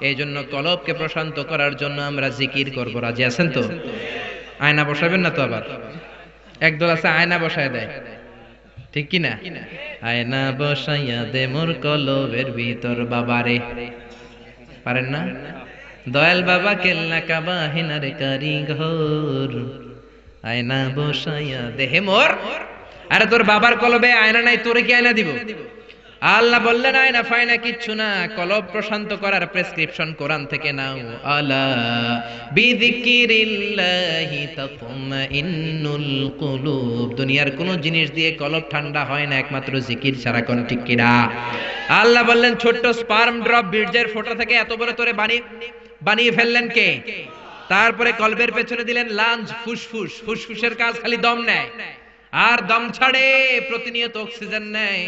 এই জন্য কলবকে প্রশান্ত করার জন্য আমরা জিকির রাজি আছেন তো আয়না বসাবেন না তো আবার একদল আছে আয়না বসায় দেয় ঠিক কি না আয়না বসাইয়া দে মোর কলবের ভিতর বাবারে পারেন না দয়াল বাবা কেল্লা কাবা কারি ঘর আয়না বসাইয়া দেহে মোর আরে তোর বাবার কলবে আয়না নাই তোরে কি আয়না দিব আল্লাহ বললেন আয়না ফাইনা কিচ্ছু না কলব প্রশান্ত করার প্রেসক্রিপশন কোরআন থেকে নাও আলা বিযিকিরিল্লাহি তাতমাইন্নুল কুলুব দুনিয়ার কোন জিনিস দিয়ে কলব ঠান্ডা হয় না একমাত্র জিকির ছাড়া কোন ঠিক কিনা আল্লাহ বললেন ছোট্ট স্পার্ম ড্রপ বীর্যের ফোঁটা থেকে এত বড় তোরে বানিয়ে বানিয়ে ফেললেন কে তারপরে কলবের পেছনে দিলেন লাঞ্চ ফুসফুস ফুসফুসের কাজ খালি দম নেয় আর দম ছাড়ে প্রতিনিয়ত অক্সিজেন নেয়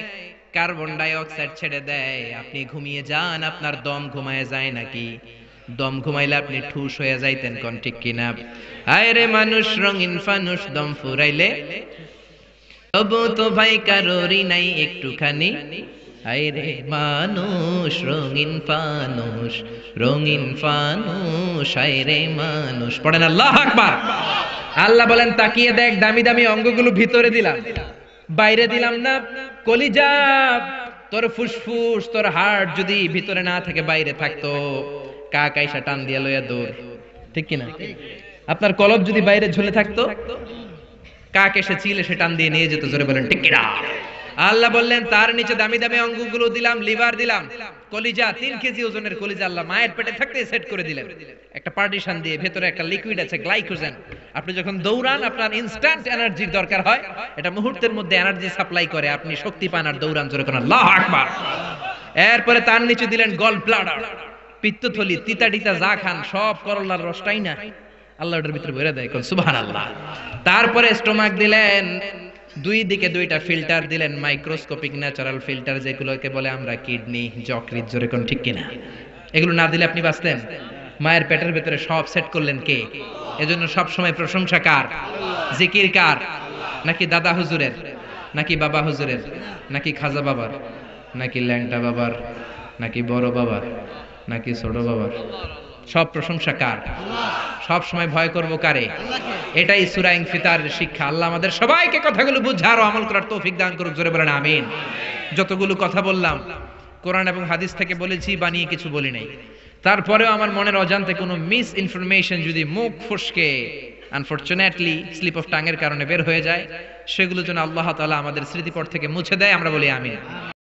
কার্বন ডাই অক্সাইড ছেড়ে দেয় আপনি ঘুমিয়ে যান আপনার দম ঘুমায় যায় নাকি দম ঘুমাইলে আপনি ঠুস হয়ে যাইতেন কোন ঠিক কিনা আরে মানুষ রঙিন ফানুষ দম ফুরাইলে তবু তো ভাই কারোরই নাই একটুখানি আইরে মানুষ রঙিন ফানুষ রঙিন ফানুষ আইরে মানুষ পড়েন আল্লাহ আকবার আল্লাহ বলেন তাকিয়ে দেখ দামি দামি অঙ্গগুলো ভিতরে দিলাম বাইরে দিলাম না কলিজা তোর ফুসফুস তোর হার্ট যদি ভিতরে না থাকে বাইরে থাকতো কাক টান দিয়া লইয়া দূর ঠিক কিনা আপনার কলব যদি বাইরে ঝুলে থাকতো কাক এসে চিলে সে টান দিয়ে নিয়ে যেত জোরে বলেন ঠিক কিনা আল্লাহ বললেন তার নিচে দামি দামি অঙ্গগুলো দিলাম লিভার দিলাম কলিজা তিন কেজি ওজনের কলিজা আল্লাহ মায়ের পেটে থাকতে সেট করে দিলেন একটা পার্টিশন দিয়ে ভেতরে একটা লিকুইড আছে গ্লাইকোজেন আপনি যখন দৌড়ান আপনার ইনস্ট্যান্ট এনার্জির দরকার হয় এটা মুহূর্তের মধ্যে এনার্জি সাপ্লাই করে আপনি শক্তি পান আর দৌড়ান জোরে কোন আল্লাহ আকবার এরপরে তার নিচে দিলেন গল ব্লাডার পিত্তথলি তিতা টিতা যা খান সব করলার রসটাই না আল্লাহ ভিতরে ভরে দেয় সুবহানাল্লাহ তারপরে স্টোমাক দিলেন দুই দিকে দুইটা ফিল্টার দিলেন মাইক্রোস্কোপিক ন্যাচারাল ফিল্টার যেগুলোকে বলে আমরা কিডনি জোরে কোন ঠিক কিনা এগুলো না দিলে আপনি বাঁচতেন মায়ের পেটের ভেতরে সব সেট করলেন কে এজন্য সব সময় প্রশংসা কার জিকির কার নাকি দাদা হুজুরের নাকি বাবা হুজুরের নাকি খাজা বাবার নাকি ল্যাংটা বাবার নাকি বড় বাবার নাকি ছোট বাবার সব প্রশংসা কার সব সময় ভয় করব কারে এটাই সূরা ফিতার শিক্ষা আল্লাহ আমাদের সবাইকে কথাগুলো বুঝার আমল করার তৌফিক দান করুক জোরে বলেন আমিন যতগুলো কথা বললাম কোরআন এবং হাদিস থেকে বলেছি বানিয়ে কিছু বলি নাই তারপরেও আমার মনের অজান্তে কোনো মিস ইনফরমেশন যদি মুখ ফসকে আনফর্চুনেটলি স্লিপ অফ টাঙের কারণে বের হয়ে যায় সেগুলো যেন আল্লাহ তালা আমাদের স্মৃতিপট থেকে মুছে দেয় আমরা বলি আমিন